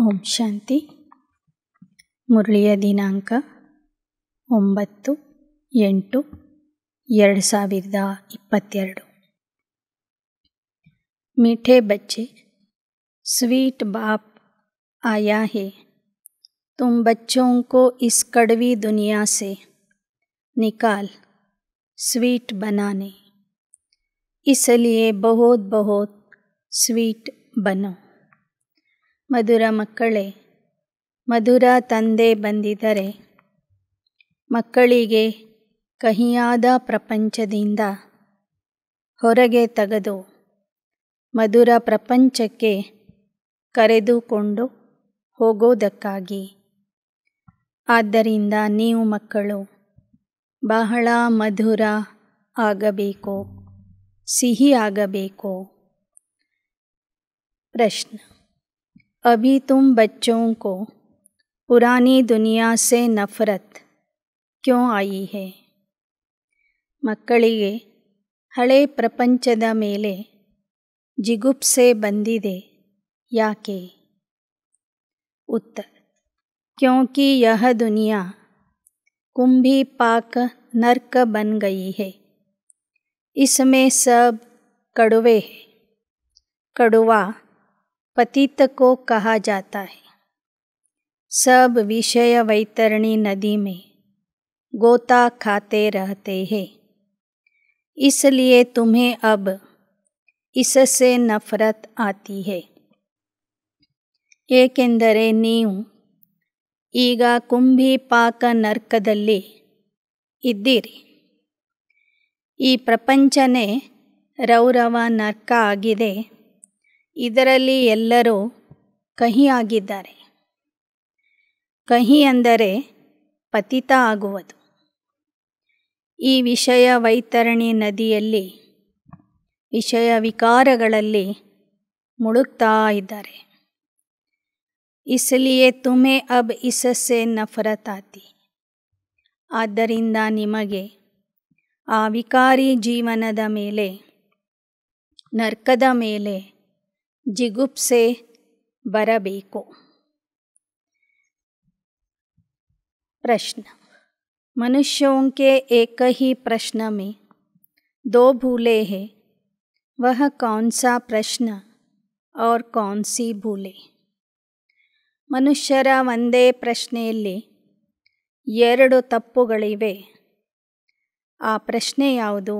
ओम शांति मुरिया दिनांक सविद इपत् मीठे बच्चे स्वीट बाप आया है तुम बच्चों को इस कड़वी दुनिया से निकाल स्वीट बनाने इसलिए बहुत बहुत स्वीट बनो ಮಧುರ ಮಕ್ಕಳೇ ಮಧುರ ತಂದೆ ಬಂದಿದ್ದರೆ ಮಕ್ಕಳಿಗೆ ಕಹಿಯಾದ ಪ್ರಪಂಚದಿಂದ ಹೊರಗೆ ತೆಗೆದು ಮಧುರ ಪ್ರಪಂಚಕ್ಕೆ ಕರೆದುಕೊಂಡು ಹೋಗೋದಕ್ಕಾಗಿ ಆದ್ದರಿಂದ ನೀವು ಮಕ್ಕಳು ಬಹಳ ಮಧುರ ಆಗಬೇಕು ಸಿಹಿ ಆಗಬೇಕು ಪ್ರಶ್ನೆ अभी तुम बच्चों को पुरानी दुनिया से नफ़रत क्यों आई है ಮಕ್ಕಳಿಗೆ ಹಳೆ ಪ್ರಪಂಚದ ಮೇಲೆ ಜಿಗುಪ್ಸೆ या के उत्तर क्योंकि यह दुनिया कुंभी पाक नरक बन गई है इसमें सब कड़वे हैं कड़वा पतित को कहा जाता है सब विषय वैतरणी नदी में गोता खाते रहते हैं इसलिए तुम्हें अब इससे नफरत आती है ಏಕೆಂದರೆ ನೀವು ಈಗ ಕುಂಭಿಪಾಕ ನರ್ಕದಲ್ಲಿ ಇದ್ದೀರಿ ಈ ಪ್ರಪಂಚನೇ ರೌರವ ನರ್ಕ ಆಗಿದೆ ಇದರಲ್ಲಿ ಎಲ್ಲರೂ ಕಹಿಯಾಗಿದ್ದಾರೆ ಕಹಿ ಅಂದರೆ ಪತಿತ ಆಗುವುದು ಈ ವಿಷಯ ವೈತರಣಿ ನದಿಯಲ್ಲಿ ವಿಷಯ ವಿಕಾರಗಳಲ್ಲಿ ಮುಳುಗ್ತಾ ಇದ್ದಾರೆ ಇಸಲಿಯೇ ತುಮೆ ಅಬ್ ಇಸಸ್ಸೆ ನಫರತಾತಿ ಆದ್ದರಿಂದ ನಿಮಗೆ ಆ ವಿಕಾರಿ ಜೀವನದ ಮೇಲೆ ನರ್ಕದ ಮೇಲೆ ಜಿಗುಪ್ಸೆ ಬರಬೇಕು ಪ್ರಶ್ನ ಮನುಷ್ಯೋಂಕೆ ಏಕಹಿ ಪ್ರಶ್ನ ಪ್ರಶ್ನ ಮೇ ದೋ ಭೂಲೆ ಹೇ ವಹ ಕೌನ್ಸಾ ಪ್ರಶ್ನ ಔರ್ ಕೌನ್ಸಿ ಭೂಲೆ ಮನುಷ್ಯರ ಒಂದೇ ಪ್ರಶ್ನೆಯಲ್ಲಿ ಎರಡು ತಪ್ಪುಗಳಿವೆ ಆ ಪ್ರಶ್ನೆ ಯಾವುದು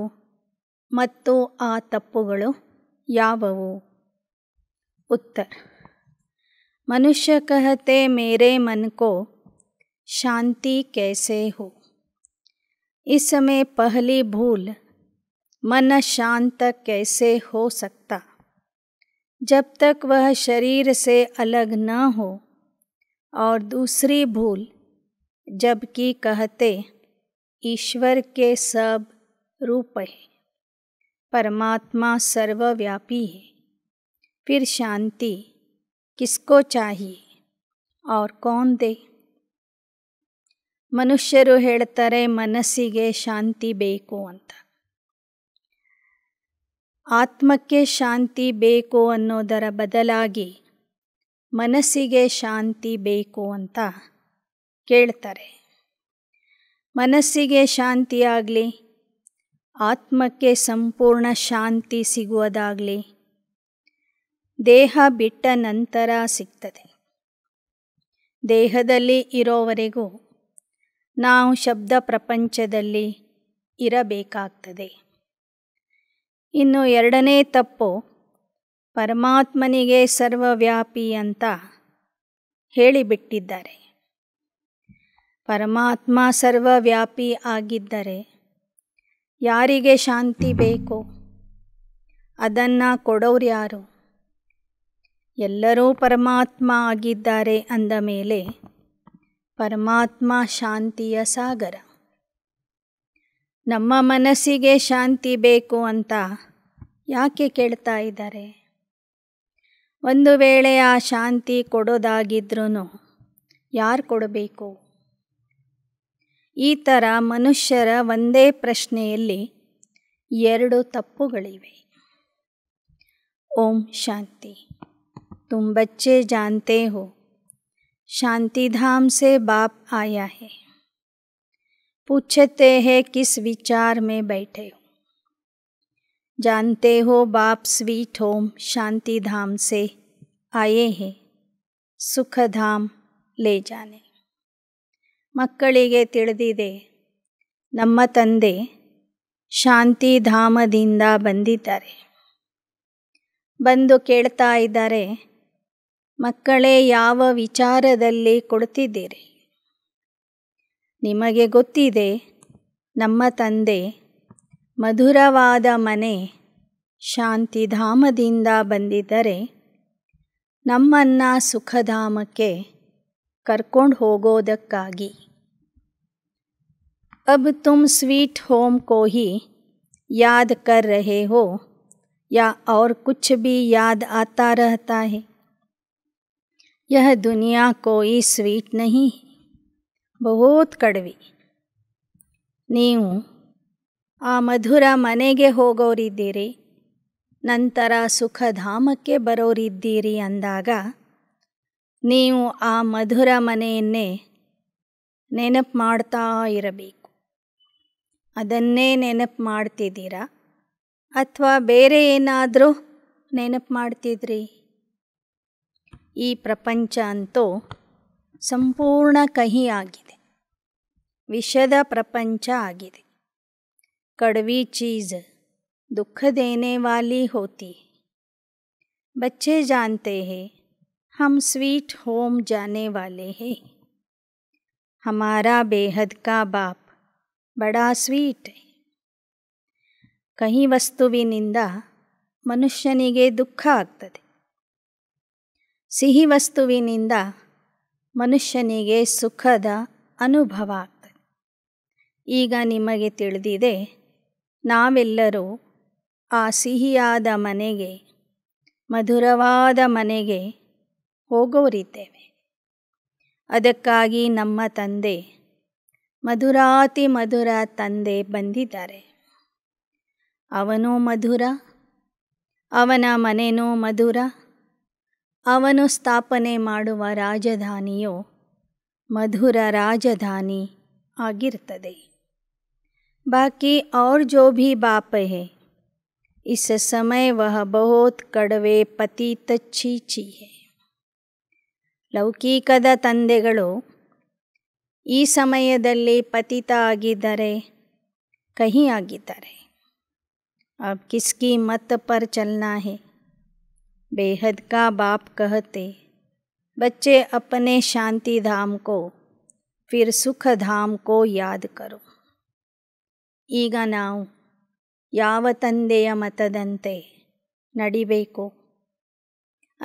ಮತ್ತು ಆ ತಪ್ಪುಗಳು ಯಾವುವು उत्तर मनुष्य कहते मेरे मन को शांति कैसे हो इस समय पहली भूल मन शांत कैसे हो सकता जब तक वह शरीर से अलग न हो और दूसरी भूल जबकि कहते ईश्वर के सब रूप है परमात्मा सर्वव्यापी है ಫಿರ್ ಶಾಂತಿ किसको चाहिए और कौन दे ಮನುಷ್ಯರು ಹೇಳ್ತಾರೆ ಮನಸ್ಸಿಗೆ ಶಾಂತಿ ಬೇಕು ಅಂತ ಆತ್ಮಕ್ಕೆ ಶಾಂತಿ ಬೇಕು ಅನ್ನೋದರ ಬದಲಾಗಿ ಮನಸ್ಸಿಗೆ ಶಾಂತಿ ಬೇಕು ಅಂತ ಕೇಳ್ತಾರೆ ಮನಸ್ಸಿಗೆ ಶಾಂತಿಯಾಗಲಿ ಆತ್ಮಕ್ಕೆ ಸಂಪೂರ್ಣ ಶಾಂತಿ ಸಿಗುವುದಾಗಲಿ ದೇಹ ಬಿಟ್ಟ ನಂತರ ಸಿಗ್ತದೆ ದೇಹದಲ್ಲಿ ಇರೋವರೆಗೂ ನಾವು ಶಬ್ದ ಪ್ರಪಂಚದಲ್ಲಿ ಇರಬೇಕಾಗ್ತದೆ ಇನ್ನು ಎರಡನೇ ತಪ್ಪು ಪರಮಾತ್ಮನಿಗೆ ಸರ್ವವ್ಯಾಪಿ ಅಂತ ಹೇಳಿಬಿಟ್ಟಿದ್ದಾರೆ ಪರಮಾತ್ಮ ಸರ್ವವ್ಯಾಪಿ ಆಗಿದ್ದರೆ ಯಾರಿಗೆ ಶಾಂತಿ ಬೇಕು ಅದನ್ನು ಕೊಡೋರು ಯಾರು ಎಲ್ಲರೂ ಪರಮಾತ್ಮ ಆಗಿದ್ದಾರೆ ಅಂದ ಮೇಲೆ ಪರಮಾತ್ಮ ಶಾಂತಿಯ ಸಾಗರ ನಮ್ಮ ಮನಸ್ಸಿಗೆ ಶಾಂತಿ ಬೇಕು ಅಂತ ಯಾಕೆ ಕೇಳ್ತಾ ಇದ್ದಾರೆ ಒಂದು ವೇಳೆ ಆ ಶಾಂತಿ ಕೊಡೋದಾಗಿದ್ರೂ ಯಾರು ಕೊಡಬೇಕು ಈ ಥರ ಮನುಷ್ಯರ ಒಂದೇ ಪ್ರಶ್ನೆಯಲ್ಲಿ ಎರಡು ತಪ್ಪುಗಳಿವೆ ಓಂ ಶಾಂತಿ तुम बच्चे जानते हो शांति धाम से बाप आया है पूछते हैं किस विचार में बैठे हो जानते हो बाप स्वीट होम शांति धाम से आए हैं सुख धाम ले जाने ಮಕ್ಕಳಿಗೆ नम ನಮ್ಮ शांति धाम ಬಂದಿದ್ದಾರೆ बंद बंद ಇದ್ದಾರೆ ಮಕ್ಕಳೇ ಯಾವ ವಿಚಾರದಲ್ಲಿ ಕೊಡುತ್ತಿದ್ದೀರಿ ನಿಮಗೆ ಗೊತ್ತಿದೆ ನಮ್ಮ ತಂದೆ ಮಧುರವಾದ ಮನೆ ಶಾಂತಿಧಾಮದಿಂದ ಬಂದಿದ್ದರೆ ನಮ್ಮನ್ನು ಸುಖಧಾಮಕ್ಕೆ ಕರ್ಕೊಂಡು ಹೋಗೋದಕ್ಕಾಗಿ ಅಬ್ ತುಮ್ ಸ್ವೀಟ್ ಹೋಮ್ ಕೋಹಿ ಯಾದ್ ಕರ್ ರಹೇ ಹೋ ಯಾ ಔರ್ ಕುಚ್ ಬಿ ಯಾದ ಆತಾ ರಹತಾ ಹೇ यह ದುನಿಯಾ कोई ಸ್ವೀಟ್ ನಹಿ ಬಹುತ್ ಕಡ್ವಿ ನೀವು ಆ ಮಧುರ ಮನೆಗೆ ಹೋಗೋರಿದ್ದೀರಿ ನಂತರ ಸುಖಧಾಮಕ್ಕೆ ಬರೋರಿದ್ದೀರಿ ಅಂದಾಗ ನೀವು ಆ ಮಧುರ ಮನೆಯನ್ನೇ ನೆನಪು ಮಾಡ್ತಾ ಇರಬೇಕು ಅದನ್ನೇ ನೆನಪು ಮಾಡ್ತಿದ್ದೀರಾ ಅಥವಾ ಬೇರೆ ಏನಾದರೂ ನೆನಪು ಮಾಡ್ತಿದ್ರಿ ಈ ಪ್ರಪಂಚ ಅಂತೂ ಸಂಪೂರ್ಣ ಕಹಿ ಆಗಿದೆ ವಿಷದ ಪ್ರಪಂಚ ಆಗಿದೆ कड़वी चीज़ दुख देने वाली होती है बच्चे जानते हैं हम स्वीट होम जाने वाले हैं हमारा बेहद का बाप बड़ा स्वीट है कहीं वस्तुविनिंद ಮನುಷ್ಯನಿಗೆ दुख ಆಗ್ತದೆ ಸಿಹಿ ವಸ್ತುವಿನಿಂದ ಮನುಷ್ಯನಿಗೆ ಸುಖದ ಅನುಭವ ಆಗ್ತದೆ ಈಗ ನಿಮಗೆ ತಿಳಿದಿದೆ ನಾವೆಲ್ಲರೂ ಆ ಸಿಹಿಯಾದ ಮನೆಗೆ ಮಧುರವಾದ ಮನೆಗೆ ಹೋಗೋರಿದ್ದೇವೆ ಅದಕ್ಕಾಗಿ ನಮ್ಮ ತಂದೆ ಮಧುರಾತಿ ಮಧುರ ತಂದೆ ಬಂದಿದ್ದಾರೆ ಅವನೂ ಮಧುರ ಅವನ ಮನೆನೂ ಮಧುರ ಅವನು ಸ್ಥಾಪನೆ ಮಾಡುವ ರಾಜಧಾನಿಯು ಮಧುರ ರಾಜಧಾನಿ ಆಗಿರ್ತದೆ ಬಾಕಿ और ಜೋ भी बाप है इस समय वह बहुत ಕಡವೆ ಪತಿ ತಚ್ಚೀಚಿ है ಲೌಕಿಕದ ತಂದೆಗಳು ಈ ಸಮಯದಲ್ಲಿ ಪತಿತ ಆಗಿದ್ದಾರೆ ಕಹಿ ಆಗಿದ್ದಾರೆ ಅಬ್ ಕಿಸ್ಕಿ मत ಪರ್ चलना है बेहद का बाप कहते बच्चे अपने शांति धाम को फिर ಸುಖ ಧಾಮ್ ಕೋ ಯಾದ ಕರೋ ಈಗ ನಾವು ಯಾವ ತಂದೆಯ ಮತದಂತೆ ನಡಿಬೇಕು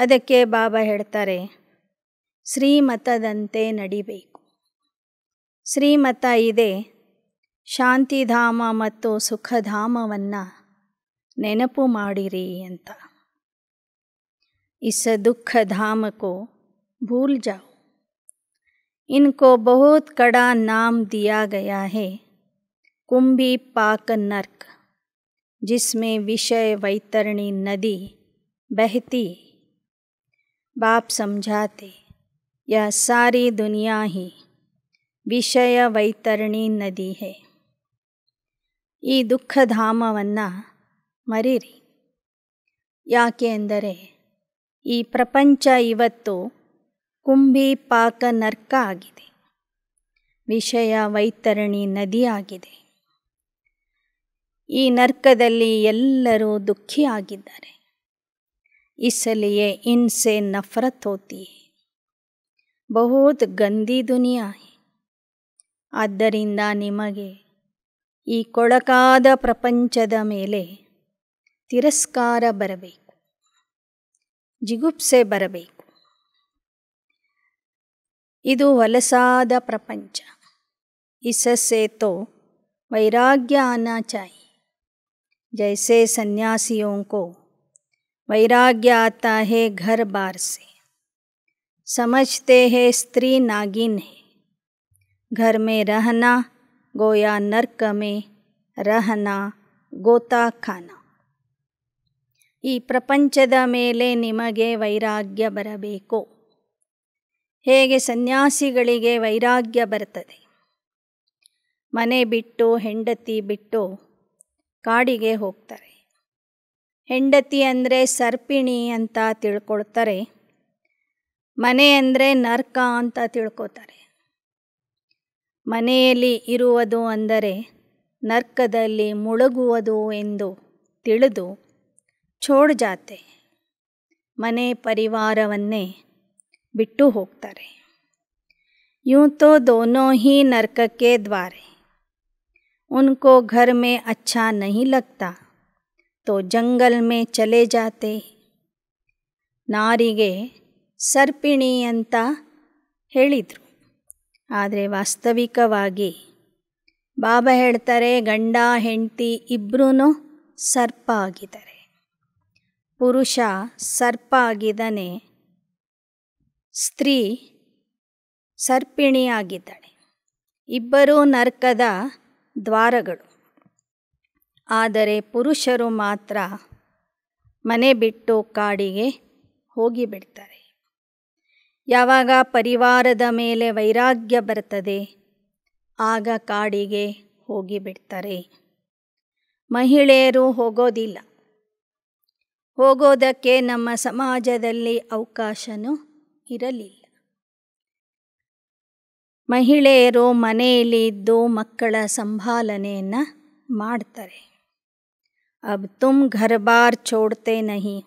ಅದಕ್ಕೆ ಬಾಬಾ ಹೇಳ್ತಾರೆ ಶ್ರೀಮತದಂತೆ ನಡಿಬೇಕು ಶ್ರೀಮತ ಇದೆ ಶಾಂತಿಧಾಮ ಮತ್ತು ಸುಖಧಾಮವನ್ನು ನೆನಪು ಮಾಡಿರಿ ಅಂತ इस दुख धाम को भूल जाओ इनको बहुत कड़ा नाम दिया गया है कुंभी पाक नर्क जिसमें विषय वैतरणी नदी बहती बाप समझाते यह सारी दुनिया ही ವಿಷಯ ವೈತರಣಿ ನದಿ ಹೇ ಈ ದುಃಖಧಾಮವನ್ನು ಮರೀರಿ ಯಾಕೆ ಅಂದರೆ ಈ ಪ್ರಪಂಚ ಇವತ್ತು ಕುಂಬಿ ಪಾಕ ನರ್ಕ ಆಗಿದೆ ವಿಷಯ ವೈತರಣಿ ನದಿಯಾಗಿದೆ ಈ ನರ್ಕದಲ್ಲಿ ಎಲ್ಲರೂ ದುಃಖಿಯಾಗಿದ್ದಾರೆ ಇಸಲಿಯೇ ಇನ್ಸೆ ನಫರತ್ होती है ಗಂದಿ ದುನಿಯಾ ಆದ್ದರಿಂದ ನಿಮಗೆ ಈ ಕೊಳಕಾದ ಪ್ರಪಂಚದ ಮೇಲೆ ತಿರಸ್ಕಾರ ಬರಬೇಕು ಜಿಗುಪ್ಸೆ वलसाद प्रपंच इससे तो वैराग्य आना चाहिए जैसे ಜೈಸೆ को वैराग्य आता है घर बार से समझते हैं स्त्री नागिन है घर में रहना गोया नर्क में रहना गोता खाना ಈ ಪ್ರಪಂಚದ ಮೇಲೆ ನಿಮಗೆ ವೈರಾಗ್ಯ ಬರಬೇಕು ಹೇಗೆ ಸನ್ಯಾಸಿಗಳಿಗೆ ವೈರಾಗ್ಯ ಬರ್ತದೆ ಮನೆ ಬಿಟ್ಟು ಹೆಂಡತಿ ಬಿಟ್ಟು ಕಾಡಿಗೆ ಹೋಗ್ತಾರೆ ಹೆಂಡತಿ ಅಂದರೆ ಸರ್ಪಿಣಿ ಅಂತ ತಿಳ್ಕೊಳ್ತಾರೆ ಮನೆ ಅಂದರೆ ನರ್ಕ ಅಂತ ತಿಳ್ಕೊತಾರೆ ಮನೆಯಲ್ಲಿ ಇರುವುದು ಅಂದರೆ ನರ್ಕದಲ್ಲಿ ಮುಳುಗುವುದು ಎಂದು ತಿಳಿದು छोड़ जाते मन परिवार बिट्टू यूं तो दोनों ही नरक के द्वारे उनको घर में अच्छा नहीं लगता तो जंगल में चले जाते नारिगे सर्पिणी अंत वास्तविकवा बाबा हेतर गंडा हेंडती इब्रू सर्प आगे ಪುರುಷ ಸರ್ಪ ಆಗಿದ್ದಾನೆ ಸ್ತ್ರೀ ಸರ್ಪಿಣಿಯಾಗಿದ್ದಾಳೆ ಇಬ್ಬರೂ ನರ್ಕದ ದ್ವಾರಗಳು ಆದರೆ ಪುರುಷರು ಮಾತ್ರ ಮನೆ ಬಿಟ್ಟು ಕಾಡಿಗೆ ಹೋಗಿಬಿಡ್ತಾರೆ ಯಾವಾಗ ಪರಿವಾರದ ಮೇಲೆ ವೈರಾಗ್ಯ ಬರ್ತದೆ ಆಗ ಕಾಡಿಗೆ ಹೋಗಿಬಿಡ್ತಾರೆ ಮಹಿಳೆಯರು ಹೋಗೋದಿಲ್ಲ ಹೋಗೋದಕ್ಕೆ ನಮ್ಮ ಸಮಾಜದಲ್ಲಿ ಅವಕಾಶನೂ ಇರಲಿಲ್ಲ ಮಹಿಳೆಯರು ಮನೆಯಲ್ಲಿ ಇದ್ದು ಮಕ್ಕಳ ಸಂಭಾಲನೆಯನ್ನು ಮಾಡ್ತಾರೆ ಅಬ್ ತುಮ್ ಘರ್ ಬಾರ್ ಚೋಡ್ತೆ ನಹಿ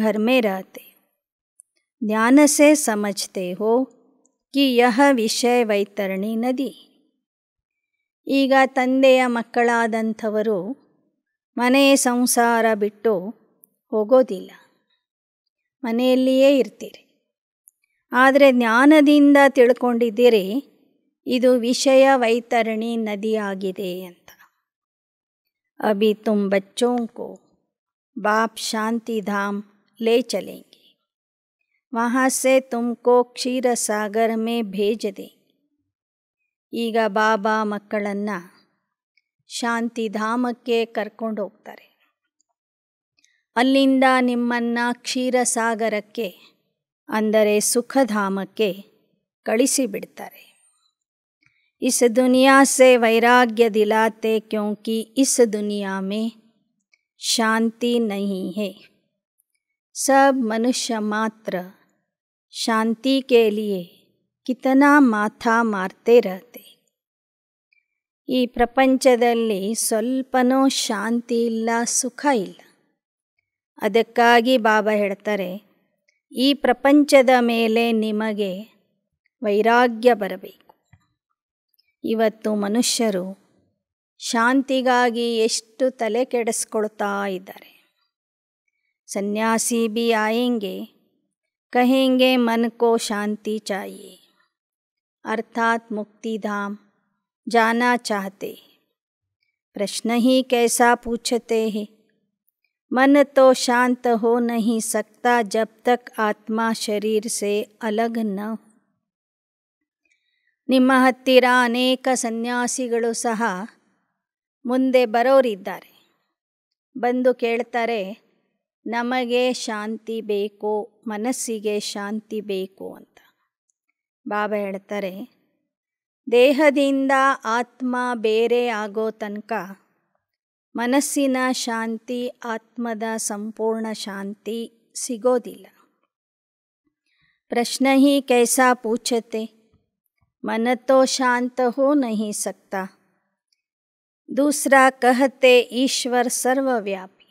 घर में रहते ಜ್ಞಾನಸೆ से समझते हो कि ವಿಷಯ ವೈತರಣಿ ನದಿ ಈಗ ತಂದೆಯ ಮಕ್ಕಳಾದಂಥವರು ಮನೆ ಸಂಸಾರ ಬಿಟ್ಟು ಹೋಗೋದಿಲ್ಲ ಮನೆಯಲ್ಲಿಯೇ ಇರ್ತೀರಿ ಆದರೆ ಜ್ಞಾನದಿಂದ ತಿಳ್ಕೊಂಡಿದ್ದೀರಿ ಇದು ವಿಷಯ ವೈತರಣಿ ನದಿಯಾಗಿದೆ ಅಂತ ಅಭಿ ತುಂ ಬಚ್ಚೋಂಕು ಬಾಪ್ ಶಾಂತಿಧಾಮ್ ಲೇ ಚಲೇಂಗಿ ಮಹಾಸೆ ಕ್ಷೀರ ಕ್ಷೀರ ಸಾಗರ ಮೇ ಭೇಜದೆ ಈಗ ಬಾಬಾ ಮಕ್ಕಳನ್ನು ಶಾಂತಿಧಾಮಕ್ಕೆ ಕರ್ಕೊಂಡು ಹೋಗ್ತಾರೆ ಅಲ್ಲಿಂದ ನಿಮ್ಮನ್ನ ಕ್ಷೀರಸಾಗರಕ್ಕೆ ಅndರೆ ಸುಖधामಕ್ಕೆ ಕಳಿಸಿಬಿಡತಾರೆ ಈ ದುನಿಯಾ سے ವೈರಾಗ್ಯ ದಿಲاتے کیونکہ ಈ ದುನಿಯಾ میں ಶಾಂತಿ نہیں ہے सब मनुष्य मात्र शांति के लिए कितना माथा मारते रहते ಈ ಪ್ರಪಂಚದಲ್ಲಿ ಸ್ವಲ್ಪನೋ ಶಾಂತಿ ಇಲ್ಲ ಸುಖ ಇಲ್ಲ ಅದಕ್ಕಾಗಿ ಬಾಬಾ ಹೇಳ್ತಾರೆ ಈ ಪ್ರಪಂಚದ ಮೇಲೆ ನಿಮಗೆ ವೈರಾಗ್ಯ ಬರಬೇಕು ಇವತ್ತು ಮನುಷ್ಯರು ಶಾಂತಿಗಾಗಿ ಎಷ್ಟು ತಲೆ ಕೆಡಿಸ್ಕೊಳ್ತಾ ಇದ್ದಾರೆ ಸನ್ಯಾಸಿ ಬಿ ಆಯೆಂಗೆ ಕಹೆಂಗೆ ಮನ್ಕೋ ಶಾಂತಿ ಚಾಯಿ ಅರ್ಥಾತ್ मुक्ति धाम जाना चाहते प्रश्न ही कैसा पूछते मन तो शांत हो नहीं सकता जब तक आत्मा शरीर से ಅಲಗ್ ನ ನಿಮ್ಮ ಹತ್ತಿರ ಅನೇಕ ಸನ್ಯಾಸಿಗಳು ಸಹ ಮುಂದೆ ಬರೋರಿದ್ದಾರೆ ಬಂದು ಕೇಳ್ತಾರೆ ನಮಗೆ ಶಾಂತಿ ಬೇಕು ಮನಸ್ಸಿಗೆ ಶಾಂತಿ ಬೇಕು ಅಂತ ಬಾಬಾ ಹೇಳ್ತಾರೆ ದೇಹದಿಂದ ಆತ್ಮ ಬೇರೆ ಆಗೋ ತನಕ ಮನಸ್ಸಿನ ಶಾಂತಿ ಆತ್ಮದ ಸಂಪೂರ್ಣ ಶಾಂತಿ प्रश्न ही कैसा पूछते मन तो शांत हो नहीं सकता दूसरा कहते ईश्वर सर्वव्यापी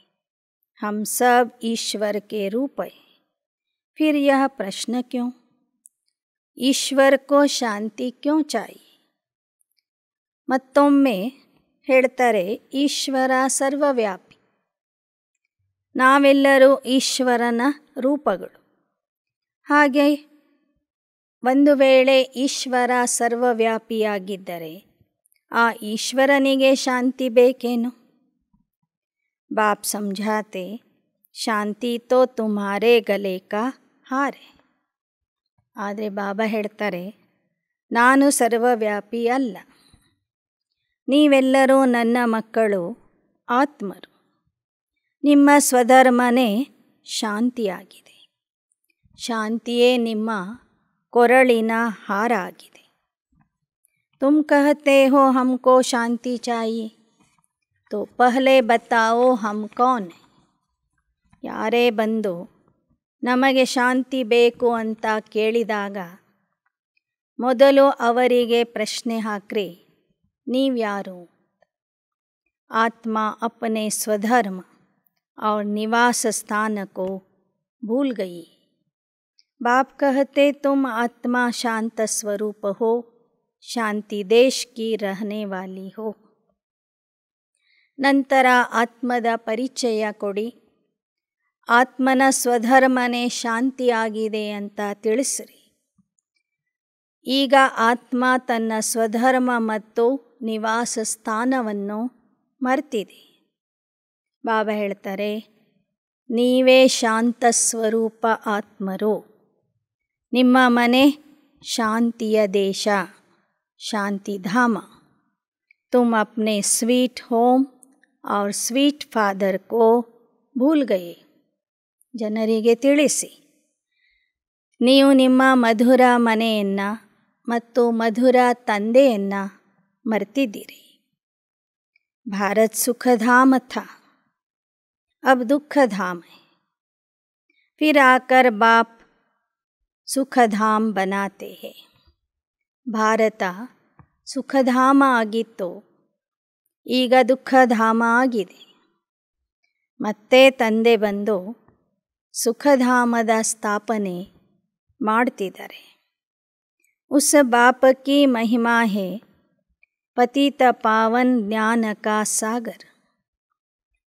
हम सब ईश्वर के रूप है फिर यह प्रश्न क्यों ईश्वर को शांति क्यों चाहिए मतों में ಹೇಳ್ತಾರೆ ಈಶ್ವರ ಸರ್ವವ್ಯಾಪಿ ನಾವೆಲ್ಲರೂ ಈಶ್ವರನ ರೂಪಗಳು ಹಾಗೆ ಒಂದು ವೇಳೆ ಈಶ್ವರ ಸರ್ವವ್ಯಾಪಿಯಾಗಿದ್ದರೆ ಆ ಈಶ್ವರನಿಗೆ ಶಾಂತಿ ಬೇಕೇನು ಬಾಪ್ ಸಂಜಾತೆ ಶಾಂತಿ ತೋ ತುಮಾರೆ ಗಲೇಕ ಹಾರೆ ಆದರೆ ಬಾಬಾ ಹೇಳ್ತಾರೆ ನಾನು ಸರ್ವವ್ಯಾಪಿ ಅಲ್ಲ ನೀವೆಲ್ಲರೂ ನನ್ನ ಮಕ್ಕಳು ಆತ್ಮರು ನಿಮ್ಮ ಸ್ವಧರ್ಮನೇ ಶಾಂತಿಯಾಗಿದೆ ಶಾಂತಿಯೇ ನಿಮ್ಮ ಕೊರಳಿನ ಹಾರ ಆಗಿದೆ ತುಮ್ ಕಹತೆ ಹೋ ಹಮ್ಕೋ ಶಾಂತಿ ಚಾಯಿ ತೋ ಪಹಲೆ ಬತ್ತಾವೋ ಹಮ್ ಕೌನ್ ಯಾರೇ ಬಂದು ನಮಗೆ ಶಾಂತಿ ಬೇಕು ಅಂತ ಕೇಳಿದಾಗ ಮೊದಲು ಅವರಿಗೆ ಪ್ರಶ್ನೆ ಹಾಕ್ರಿ ನೀವ್ಯಾರು ಆತ್ಮ ಅಪ್ನೆ ಸ್ವಧರ್ಮ ಔರ್ ನಿವಾಸ ಸ್ಥಾನಕೋ ಭೂಲ್ भूल ಬಾಪ್ ಕಹತೆ ತುಮ್ ಆತ್ಮ ಶಾಂತ ಸ್ವರೂಪ ಹೋ ಶಾಂತಿ ದೇಶ ಕಿ ರಹನೆ ವಾಲಿ ಹೋ ನಂತರ ಆತ್ಮದ ಪರಿಚಯ ಕೊಡಿ ಆತ್ಮನ ಸ್ವಧರ್ಮನೇ ಶಾಂತಿಯಾಗಿದೆ ಅಂತ ತಿಳಿಸ್ರಿ ಈಗ ಆತ್ಮ ತನ್ನ ಸ್ವಧರ್ಮ ಮತ್ತು ನಿವಾಸ ಸ್ಥಾನವನ್ನು ಮರ್ತಿದೆ ಬಾಬಾ ಹೇಳ್ತಾರೆ ನೀವೇ ಶಾಂತ ಸ್ವರೂಪ ಆತ್ಮರು ನಿಮ್ಮ ಮನೆ ಶಾಂತಿಯ ದೇಶ ಶಾಂತಿಧಾಮ ತುಮ್ ಅಪ್ನೆ ಸ್ವೀಟ್ ಹೋಮ್ ಔರ್ ಸ್ವೀಟ್ ಫಾದರ್ ಕೋ ಭೂಲ್ ಗಯೆ ಜನರಿಗೆ ತಿಳಿಸಿ ನೀವು ನಿಮ್ಮ ಮಧುರ ಮನೆಯನ್ನು ಮತ್ತು ಮಧುರ ತಂದೆಯನ್ನು मरती दी रही भारत सुख धाम था अब दुख धाम है फिर आकर बाप सुख धाम बनाते हैं ಭಾರತ ಸುಖಧಾಮ ಆಗಿತ್ತು ಈಗ ದುಃಖಧಾಮ ಆಗಿದೆ ಮತ್ತೆ ತಂದೆ ಬಂದು ಸುಖಧಾಮದ ಸ್ಥಾಪನೆ ಮಾಡ್ತಿದ್ದಾರೆ ಉಸ ಬಾಪಕಿ ಮಹಿಮಾ ಹೇ पतित पावन ज्ञान का सागर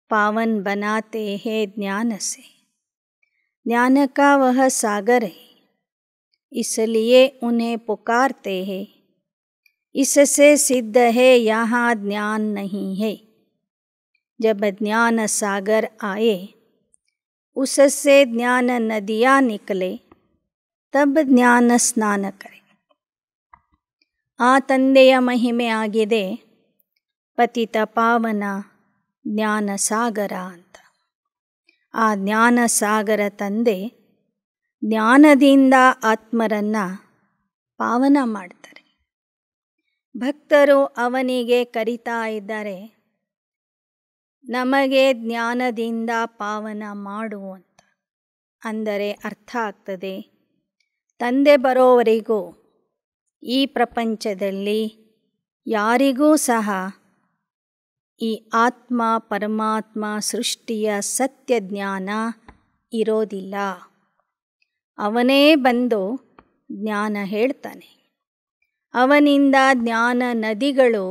पावन बनाते हैं ज्ञान से ज्ञान का वह सागर है इसलिए उन्हें पुकारते हैं इससे सिद्ध है यहाँ ज्ञान नहीं है जब ज्ञान सागर आए उससे ज्ञान नदियाँ निकले तब ज्ञान स्नान करे ಆ ತಂದೆಯ ಮಹಿಮೆ ಆಗಿದೆ ಪತಿತ ಪಾವನ ಜ್ಞಾನ ಸಾಗರ ಅಂತ ಆ ಜ್ಞಾನ ಸಾಗರ ತಂದೆ ಜ್ಞಾನದಿಂದ ಆತ್ಮರನ್ನು ಪಾವನ ಮಾಡ್ತಾರೆ ಭಕ್ತರು ಅವನಿಗೆ ಕರಿತಾ ಇದ್ದಾರೆ ನಮಗೆ ಜ್ಞಾನದಿಂದ ಪಾವನ ಮಾಡು ಅಂತ ಅಂದರೆ ಅರ್ಥ ಆಗ್ತದೆ ತಂದೆ ಬರೋವರೆಗೂ ಈ ಪ್ರಪಂಚದಲ್ಲಿ ಯಾರಿಗೂ ಸಹ ಈ ಆತ್ಮ ಪರಮಾತ್ಮ ಸೃಷ್ಟಿಯ ಸತ್ಯ ಜ್ಞಾನ ಇರೋದಿಲ್ಲ ಅವನೇ ಬಂದು ಜ್ಞಾನ ಹೇಳ್ತಾನೆ ಅವನಿಂದ ಜ್ಞಾನ ನದಿಗಳು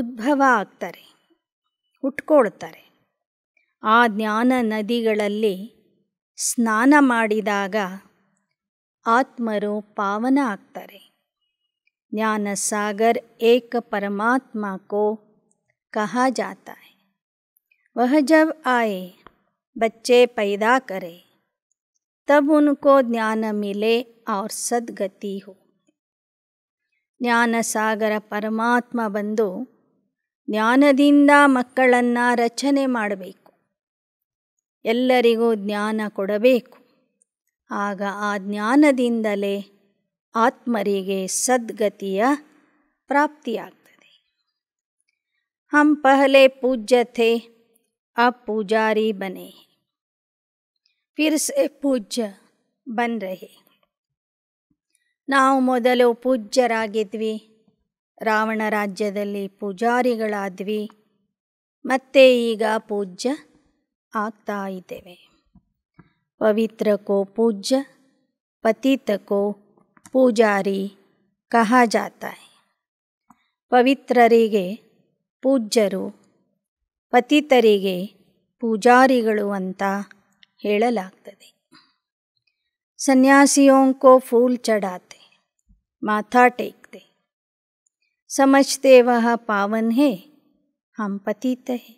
ಉದ್ಭವ ಆಗ್ತಾರೆ ಹುಟ್ಕೊಳ್ತಾರೆ ಆ ಜ್ಞಾನ ನದಿಗಳಲ್ಲಿ ಸ್ನಾನ ಮಾಡಿದಾಗ ಆತ್ಮರು ಪಾವನ ಆಗ್ತಾರೆ ज्ञान सागर एक परमात्मा को कहा जाता है वह जब आए बच्चे पैदा करे तब उनको ज्ञान मिले और सद्गति हो ಪರಮಾತ್ಮ ಬಂದು ಜ್ಞಾನದಿಂದ ಮಕ್ಕಳನ್ನು ರಚನೆ ಮಾಡಬೇಕು ಎಲ್ಲರಿಗೂ ಜ್ಞಾನ ಕೊಡಬೇಕು ಆಗ ಆ ಜ್ಞಾನದಿಂದಲೇ ಆತ್ಮರಿಗೆ ಸದ್ಗತಿಯ ಪ್ರಾಪ್ತಿಯಾಗ್ತದೆ ಹಂ ಪಹಲೆ ಪೂಜ್ಯ ಥೇ ಆ ಪೂಜಾರಿ ಬನೆ ಫಿರ್ಸೆ ಸೆ ಪೂಜ್ಯ ಬನ್ ರಹೆ ನಾವು ಮೊದಲು ಪೂಜ್ಯರಾಗಿದ್ವಿ ರಾವಣ ರಾಜ್ಯದಲ್ಲಿ ಪೂಜಾರಿಗಳಾದ್ವಿ ಮತ್ತೆ ಈಗ ಪೂಜ್ಯ ಆಗ್ತಾ ಇದ್ದೇವೆ ಪವಿತ್ರಕ್ಕೋ ಪೂಜ್ಯ ಪತಿತಕ್ಕೋ पुजारी कहा जाता है ಪವಿತ್ರರಿಗೆ ಪೂಜ್ಯರು ಪತಿತರಿಗೆ ಪೂಜಾರಿಗಳು ಅಂತ ಹೇಳಲಾಗ್ತದೆ ಸನ್ಯಾಸಿಯೋಂಕೋ ಫೂಲ್ ಚಢಾತೆ ಮಾಥಾ ಟೇಕ್ತೆ ಸಮಜ್ತೆ ವಹ ಪಾವನ್ ಹೇ ಹಮ್ ಪತಿತ ಹೇ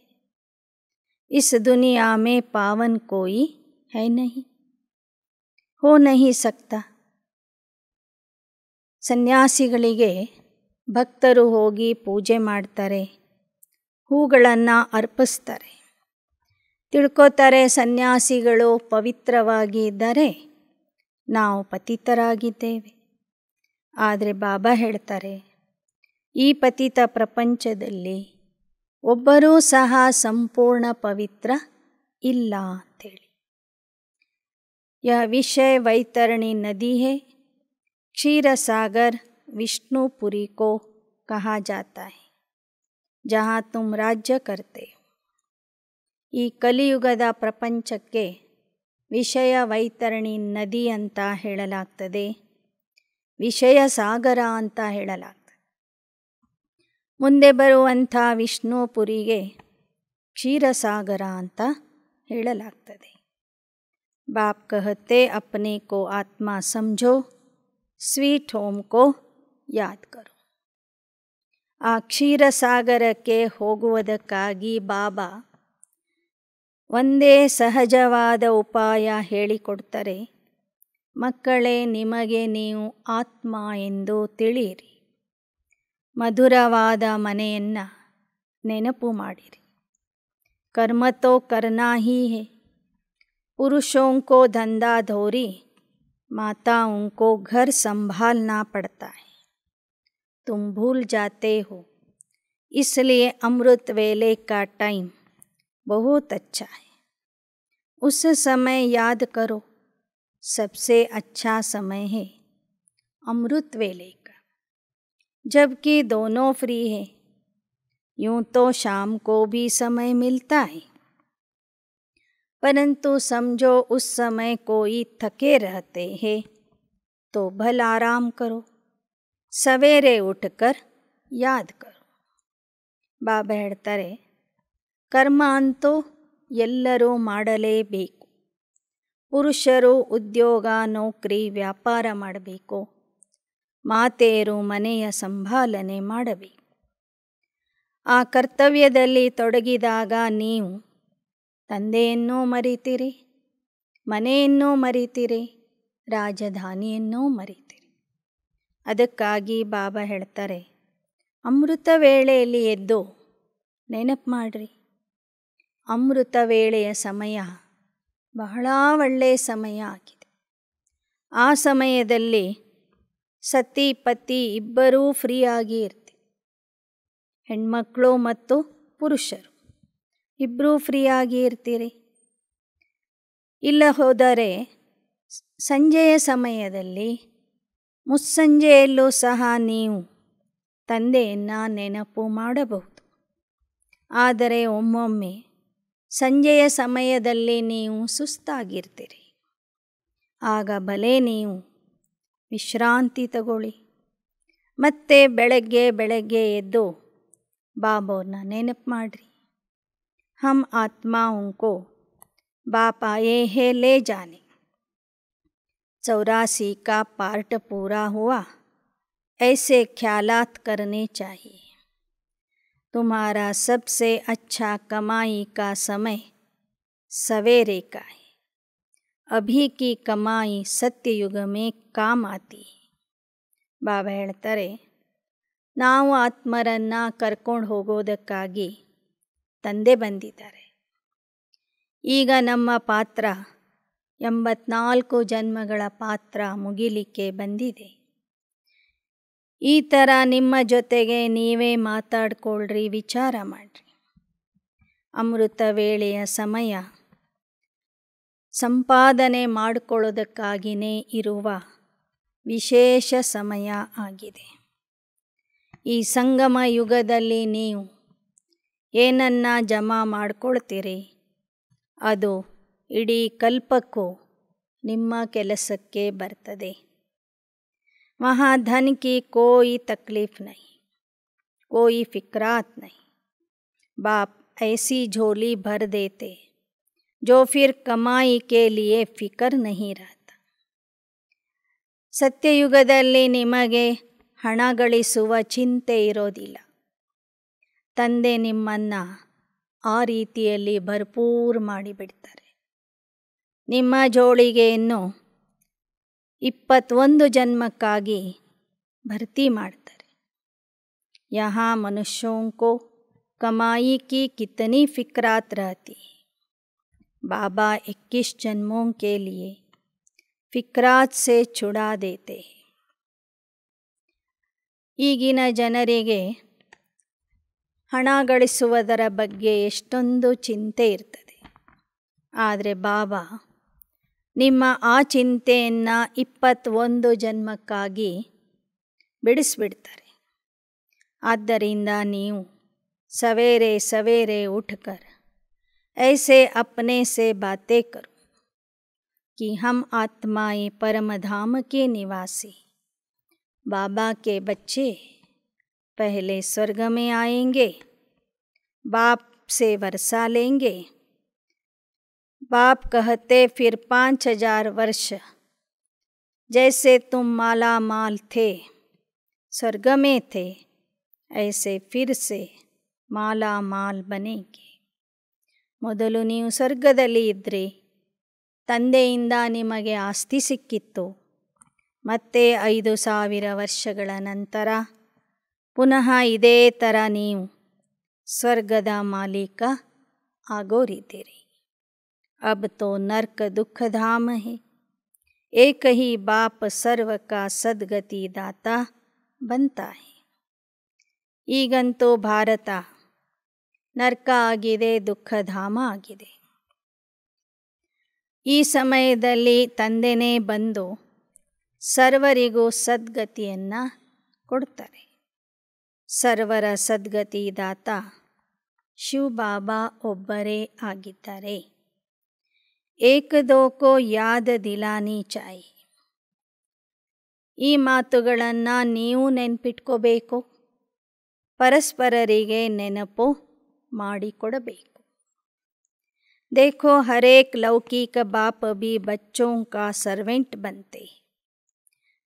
इस दुनिया में पावन कोई है नहीं हो नहीं सकता ಸನ್ಯಾಸಿಗಳಿಗೆ ಭಕ್ತರು ಹೋಗಿ ಪೂಜೆ ಮಾಡ್ತಾರೆ ಹೂಗಳನ್ನು ಅರ್ಪಿಸ್ತಾರೆ ತಿಳ್ಕೋತಾರೆ ಸನ್ಯಾಸಿಗಳು ಪವಿತ್ರವಾಗಿದ್ದರೆ ನಾವು ಪತಿತರಾಗಿದ್ದೇವೆ ಆದರೆ ಬಾಬಾ ಹೇಳ್ತಾರೆ ಈ ಪತಿತ ಪ್ರಪಂಚದಲ್ಲಿ ಒಬ್ಬರೂ ಸಹ ಸಂಪೂರ್ಣ ಪವಿತ್ರ ಇಲ್ಲ ಅಂತೇಳಿ ಯ ವಿಷಯ ವೈತರಣಿ ನದಿಯೇ क्षीर सागर विष्णुपुरी को कहा जाता है जहाँ तुम राज्य करते हो ಈ ಕಲಿಯುಗದ ಪ್ರಪಂಚಕ್ಕೆ ವಿಷಯ ವೈತರಣಿ ನದಿ ಅಂತ ಹೇಳಲಾಗ್ತದೆ ವಿಷಯ ಸಾಗರ ಅಂತ ಹೇಳಲಾಗ್ತದೆ ಮುಂದೆ ಬರುವಂಥ ವಿಷ್ಣುಪುರಿಗೆ ಕ್ಷೀರಸಾಗರ ಅಂತ ಹೇಳಲಾಗ್ತದೆ ಬಾಪ್ ಕಹತೆ ಅಪ್ನೆ ಕೋ ಆತ್ಮ ಸಮझೋ ಸ್ವೀಟ್ होम को याद करो ಆ ಕ್ಷೀರಸಾಗರಕ್ಕೆ ಹೋಗುವುದಕ್ಕಾಗಿ ಬಾಬಾ ಒಂದೇ ಸಹಜವಾದ ಉಪಾಯ ಹೇಳಿಕೊಡ್ತಾರೆ ಮಕ್ಕಳೇ ನಿಮಗೆ ನೀವು ಆತ್ಮ ಎಂದು ತಿಳಿಯಿರಿ ಮಧುರವಾದ ಮನೆಯನ್ನು ನೆನಪು ಮಾಡಿರಿ ಕರ್ಮತೋ ಕರ್ನಾಹಿ ಹೇ ಪುರುಷೋಂಕೋ ಧೋರಿ माताओं को घर संभालना पड़ता है तुम भूल जाते हो इसलिए अमृत वेले का टाइम बहुत अच्छा है उस समय याद करो सबसे अच्छा समय है अमृत वेले का जबकि दोनों फ्री हैं यूं तो शाम को भी समय मिलता है परंतु समझो उस ಸಮಯ कोई थके रहते हैं तो भल आराम करो सवेरे उठकर याद करो ಬಾಬಾ ಹೇಳ್ತಾರೆ ಕರ್ಮ ಅಂತೂ ಎಲ್ಲರೂ ಮಾಡಲೇಬೇಕು ಪುರುಷರು ಉದ್ಯೋಗ ನೌಕರಿ ವ್ಯಾಪಾರ ಮಾಡಬೇಕು ಮಾತೆಯರು ಮನೆಯ ಸಂಭಾಲನೆ ಮಾಡಬೇಕು ಆ ಕರ್ತವ್ಯದಲ್ಲಿ ತೊಡಗಿದಾಗ ನೀವು ತಂದೆಯನ್ನೂ ಮರೀತೀರಿ ಮನೆಯನ್ನೂ ಮರೀತೀರಿ ರಾಜಧಾನಿಯನ್ನೂ ಮರೀತೀರಿ ಅದಕ್ಕಾಗಿ ಬಾಬಾ ಹೇಳ್ತಾರೆ ಅಮೃತ ವೇಳೆಯಲ್ಲಿ ಎದ್ದು ನೆನಪು ಮಾಡಿರಿ ಅಮೃತ ವೇಳೆಯ ಸಮಯ ಬಹಳ ಒಳ್ಳೆಯ ಸಮಯ ಆಗಿದೆ ಆ ಸಮಯದಲ್ಲಿ ಸತಿ ಪತಿ ಇಬ್ಬರೂ ಫ್ರೀ ಆಗಿ ಇರ್ತೀವಿ ಹೆಣ್ಮಕ್ಕಳು ಮತ್ತು ಪುರುಷರು ಇಬ್ಬರೂ ಫ್ರೀಯಾಗಿ ಇರ್ತೀರಿ ಇಲ್ಲ ಹೋದರೆ ಸಂಜೆಯ ಸಮಯದಲ್ಲಿ ಮುಸ್ಸಂಜೆಯಲ್ಲೂ ಸಹ ನೀವು ತಂದೆಯನ್ನು ನೆನಪು ಮಾಡಬಹುದು ಆದರೆ ಒಮ್ಮೊಮ್ಮೆ ಸಂಜೆಯ ಸಮಯದಲ್ಲಿ ನೀವು ಸುಸ್ತಾಗಿರ್ತೀರಿ ಆಗ ಬಲೆ ನೀವು ವಿಶ್ರಾಂತಿ ತಗೊಳ್ಳಿ ಮತ್ತೆ ಬೆಳಗ್ಗೆ ಬೆಳಗ್ಗೆ ಎದ್ದು ಬಾಬೋರ್ನ ನೆನಪು ಮಾಡಿರಿ हम आत्माओं को बाप आए हैं ले जाने चौरासी का पार्ट पूरा हुआ ऐसे ख्यालात करने चाहिए तुम्हारा सबसे अच्छा कमाई का समय सवेरे का है अभी की कमाई सत्ययुग में काम आती है तरे नाव ನಾವು ಆತ್ಮರನ್ನು ಕರ್ಕೊಂಡು कागी ತಂದೆ ಬಂದಿದ್ದಾರೆ ಈಗ ನಮ್ಮ ಪಾತ್ರ ಎಂಬತ್ನಾಲ್ಕು ಜನ್ಮಗಳ ಪಾತ್ರ ಮುಗಿಲಿಕ್ಕೆ ಬಂದಿದೆ ಈ ಥರ ನಿಮ್ಮ ಜೊತೆಗೆ ನೀವೇ ಮಾತಾಡ್ಕೊಳ್ರಿ ವಿಚಾರ ಮಾಡಿರಿ ಅಮೃತ ವೇಳೆಯ ಸಮಯ ಸಂಪಾದನೆ ಮಾಡಿಕೊಳ್ಳೋದಕ್ಕಾಗಿಯೇ ಇರುವ ವಿಶೇಷ ಸಮಯ ಆಗಿದೆ ಈ ಸಂಗಮ ಯುಗದಲ್ಲಿ ನೀವು ಏನನ್ನ ಜಮಾ ಮಾಡಿಕೊಳ್ತೀರಿ ಅದು ಇಡೀ ಕಲ್ಪಕ್ಕೂ ನಿಮ್ಮ ಕೆಲಸಕ್ಕೆ ಬರ್ತದೆ ಮಹಾಧನ್ ಕಿ ಕೋಯಿ ತಕ್ಲೀಫ್ ನೈ ಕೋಯಿ ಫಿಕ್ರಾತ್ ನೈ ಬಾಪ್ ಐಸಿ ಝೋಲಿ झोली भर देते जो फिर कमाई के लिए ಸತ್ಯಯುಗದಲ್ಲಿ ನಿಮಗೆ ಹಣ ಗಳಿಸುವ ಚಿಂತೆ ಇರೋದಿಲ್ಲ ತಂದೆ ನಿಮ್ಮನ್ನು ಆ ರೀತಿಯಲ್ಲಿ ಭರ್ಪೂರ್ ಮಾಡಿಬಿಡ್ತಾರೆ ನಿಮ್ಮ ಜೋಳಿಗೆಯನ್ನು ಇಪ್ಪತ್ತೊಂದು ಜನ್ಮಕ್ಕಾಗಿ ಭರ್ತಿ ಮಾಡ್ತಾರೆ ಯಹ ಮನುಷ್ಯೋಂಕೋ ಕಮಾಯಿ ಕಿ ಕಿತನಿ ಫಿಕ್ರಾತ್ ರಹತಿ ಬಾಬಾ ಇಕ್ಕಿಸ್ ಜನ್ಮೋಂ ಕೆ ಫಿಕ್ರಾತ್ ಸೆ ಚುಡಾ ದೇತೆ ಈಗಿನ ಜನರಿಗೆ ಹಣ ಗಳಿಸುವುದರ ಬಗ್ಗೆ ಎಷ್ಟೊಂದು ಚಿಂತೆ ಇರ್ತದೆ ಆದರೆ ಬಾಬಾ ನಿಮ್ಮ ಆ ಚಿಂತೆಯನ್ನು ಇಪ್ಪತ್ತೊಂದು ಜನ್ಮಕ್ಕಾಗಿ ಬಿಡಿಸಿಬಿಡ್ತಾರೆ ಆದ್ದರಿಂದ ನೀವು ಸವೇರೆ ಸವೇರೆ ಉಠಕರ್ ಐಸೆ अपने से बातें ಕರು ಕಿ ಹಮ್ ಆತ್ಮಾಯಿ ಪರಮಧಾಮಕ್ಕೆ ನಿವಾಸಿ निवासी बाबा पहले स्वर्ग में आएंगे बाप से वर्षा लेंगे बाप कहते फिर पाँच हजार वर्ष जैसे तुम माला माल थे स्वर्ग में थे ऐसे फिर से माला माल बनेंगे ಮೊದಲು ನೀವು ಸ್ವರ್ಗದಲ್ಲಿ ಇದ್ದರೆ ತಂದೆಯಿಂದ ನಿಮಗೆ ಆಸ್ತಿ ಸಿಕ್ಕಿತ್ತು ಮತ್ತೆ ಐದು ಸಾವಿರ ಪುನಃ ಇದೇ ಥರ ನೀವು ಸ್ವರ್ಗದ ಮಾಲೀಕ ಆಗೋರಿದ್ದೀರಿ ಅಬ್ ತೋ ನರ್ಕ ದುಃಖಧಾಮ धाम है एक ही बाप सर्व ಈಗಂತೂ ಭಾರತ ನರ್ಕ ಆಗಿದೆ ದುಃಖಧಾಮ ಆಗಿದೆ ಈ ಸಮಯದಲ್ಲಿ ತಂದೆನೇ ಬಂದು ಸರ್ವರಿಗೂ ಸದ್ಗತಿಯನ್ನು ಕೊಡ್ತಾರೆ ಸರ್ವರ ಸದ್ಗತಿ ದಾತ ಶಿವ ಬಾಬಾ ಒಬ್ಬರೇ ಆಗಿದ್ದಾರೆ ಏಕದೋಕೋ ಯಾದ ದಿಲಾನಿ ಚಾಯಿ ಈ ಮಾತುಗಳನ್ನು ನೀವು ನೆನ್ಪಿಟ್ಕೋಬೇಕು ಪರಸ್ಪರರಿಗೆ ನೆನಪು ಮಾಡಿಕೊಡಬೇಕು देखो हरेक लौकिक बाप भी बच्चों का सर्वेंट बनते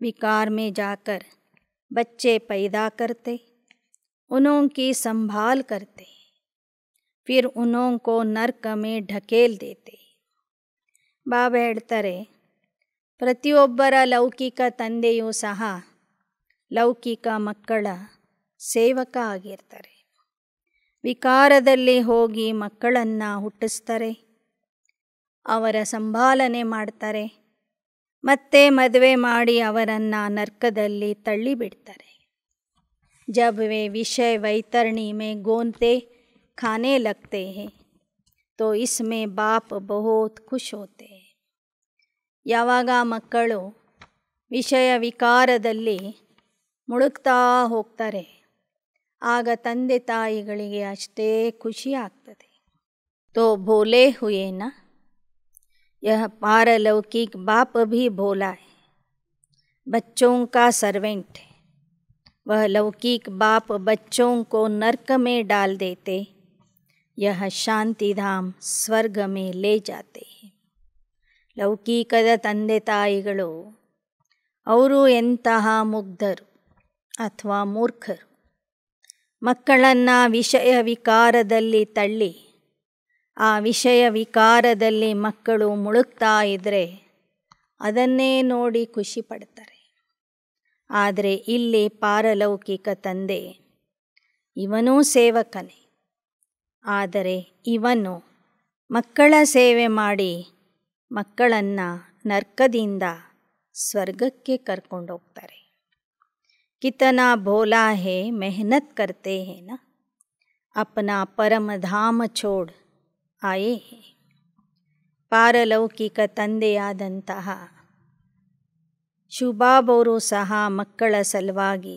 विकार में जाकर बच्चे पैदा करते ಉನೋಂಕಿ की संभाल करते फिर उनों को नरक ಹೇಳ್ತಾರೆ ಪ್ರತಿಯೊಬ್ಬರ ಲೌಕಿಕ ತಂದೆಯೂ ಸಹ ಲೌಕಿಕ ಮಕ್ಕಳ ಸೇವಕ ಆಗಿರ್ತಾರೆ ವಿಕಾರದಲ್ಲಿ ಹೋಗಿ ಮಕ್ಕಳನ್ನು ಹುಟ್ಟಿಸ್ತಾರೆ ಅವರ ಸಂಭಾಲನೆ ಮಾಡ್ತಾರೆ ಮತ್ತೆ ಮದುವೆ ಮಾಡಿ ಅವರನ್ನು ನರ್ಕದಲ್ಲಿ ತಳ್ಳಿಬಿಡ್ತಾರೆ जब वे विषय वैतरणी में गोनते खाने लगते हैं तो इसमें बाप बहुत खुश होते हैं ಯಾವಾಗ विषय विकार मुड़कता ಮುಳುಗ್ತಾ आग तंदे ತಂದೆ अस्टे खुशी आते तो भोले हुए ना यह पारलौकिक बाप भी भोला है बच्चों का सर्वेंट है वह लौकिक बाप बच्चों को नरक ಯಹ डाल देते यह ಶಾಂತಿ ಜಾತೆ ಲೌಕಿಕದ ತಂದೆ ತಾಯಿಗಳು ಅವರು ಎಂತಹ ಮುಗ್ಧರು ಅಥವಾ ಮೂರ್ಖರು ಮಕ್ಕಳನ್ನು ವಿಷಯ ವಿಕಾರದಲ್ಲಿ ತಳ್ಳಿ ಆ ವಿಷಯ ವಿಕಾರದಲ್ಲಿ ಮಕ್ಕಳು ಮುಳುಗ್ತಾ ಇದ್ದರೆ ಅದನ್ನೇ ನೋಡಿ ಖುಷಿ ಪಡ್ತಾರೆ ಆದರೆ ಇಲ್ಲಿ ಪಾರಲೌಕಿಕ ತಂದೆ ಇವನೂ ಸೇವಕನೇ ಆದರೆ ಇವನು ಮಕ್ಕಳ ಸೇವೆ ಮಾಡಿ ಮಕ್ಕಳನ್ನು ನರ್ಕದಿಂದ ಸ್ವರ್ಗಕ್ಕೆ ಕರ್ಕೊಂಡೋಗ್ತಾರೆ ಕಿತನ ಭೋಲಾ ಹೇ ಮೆಹನತ್ ಕರ್ತೆ ಹೇನ ಅಪನಾ ಪರಮಧಾಮ ಛೋಡ್ ಆಯೇ ಹೇ ಪಾರಲೌಕಿಕ ತಂದೆಯಾದಂತಹ ಶುಭಾಬವರು ಸಹ ಮಕ್ಕಳ ಸಲುವಾಗಿ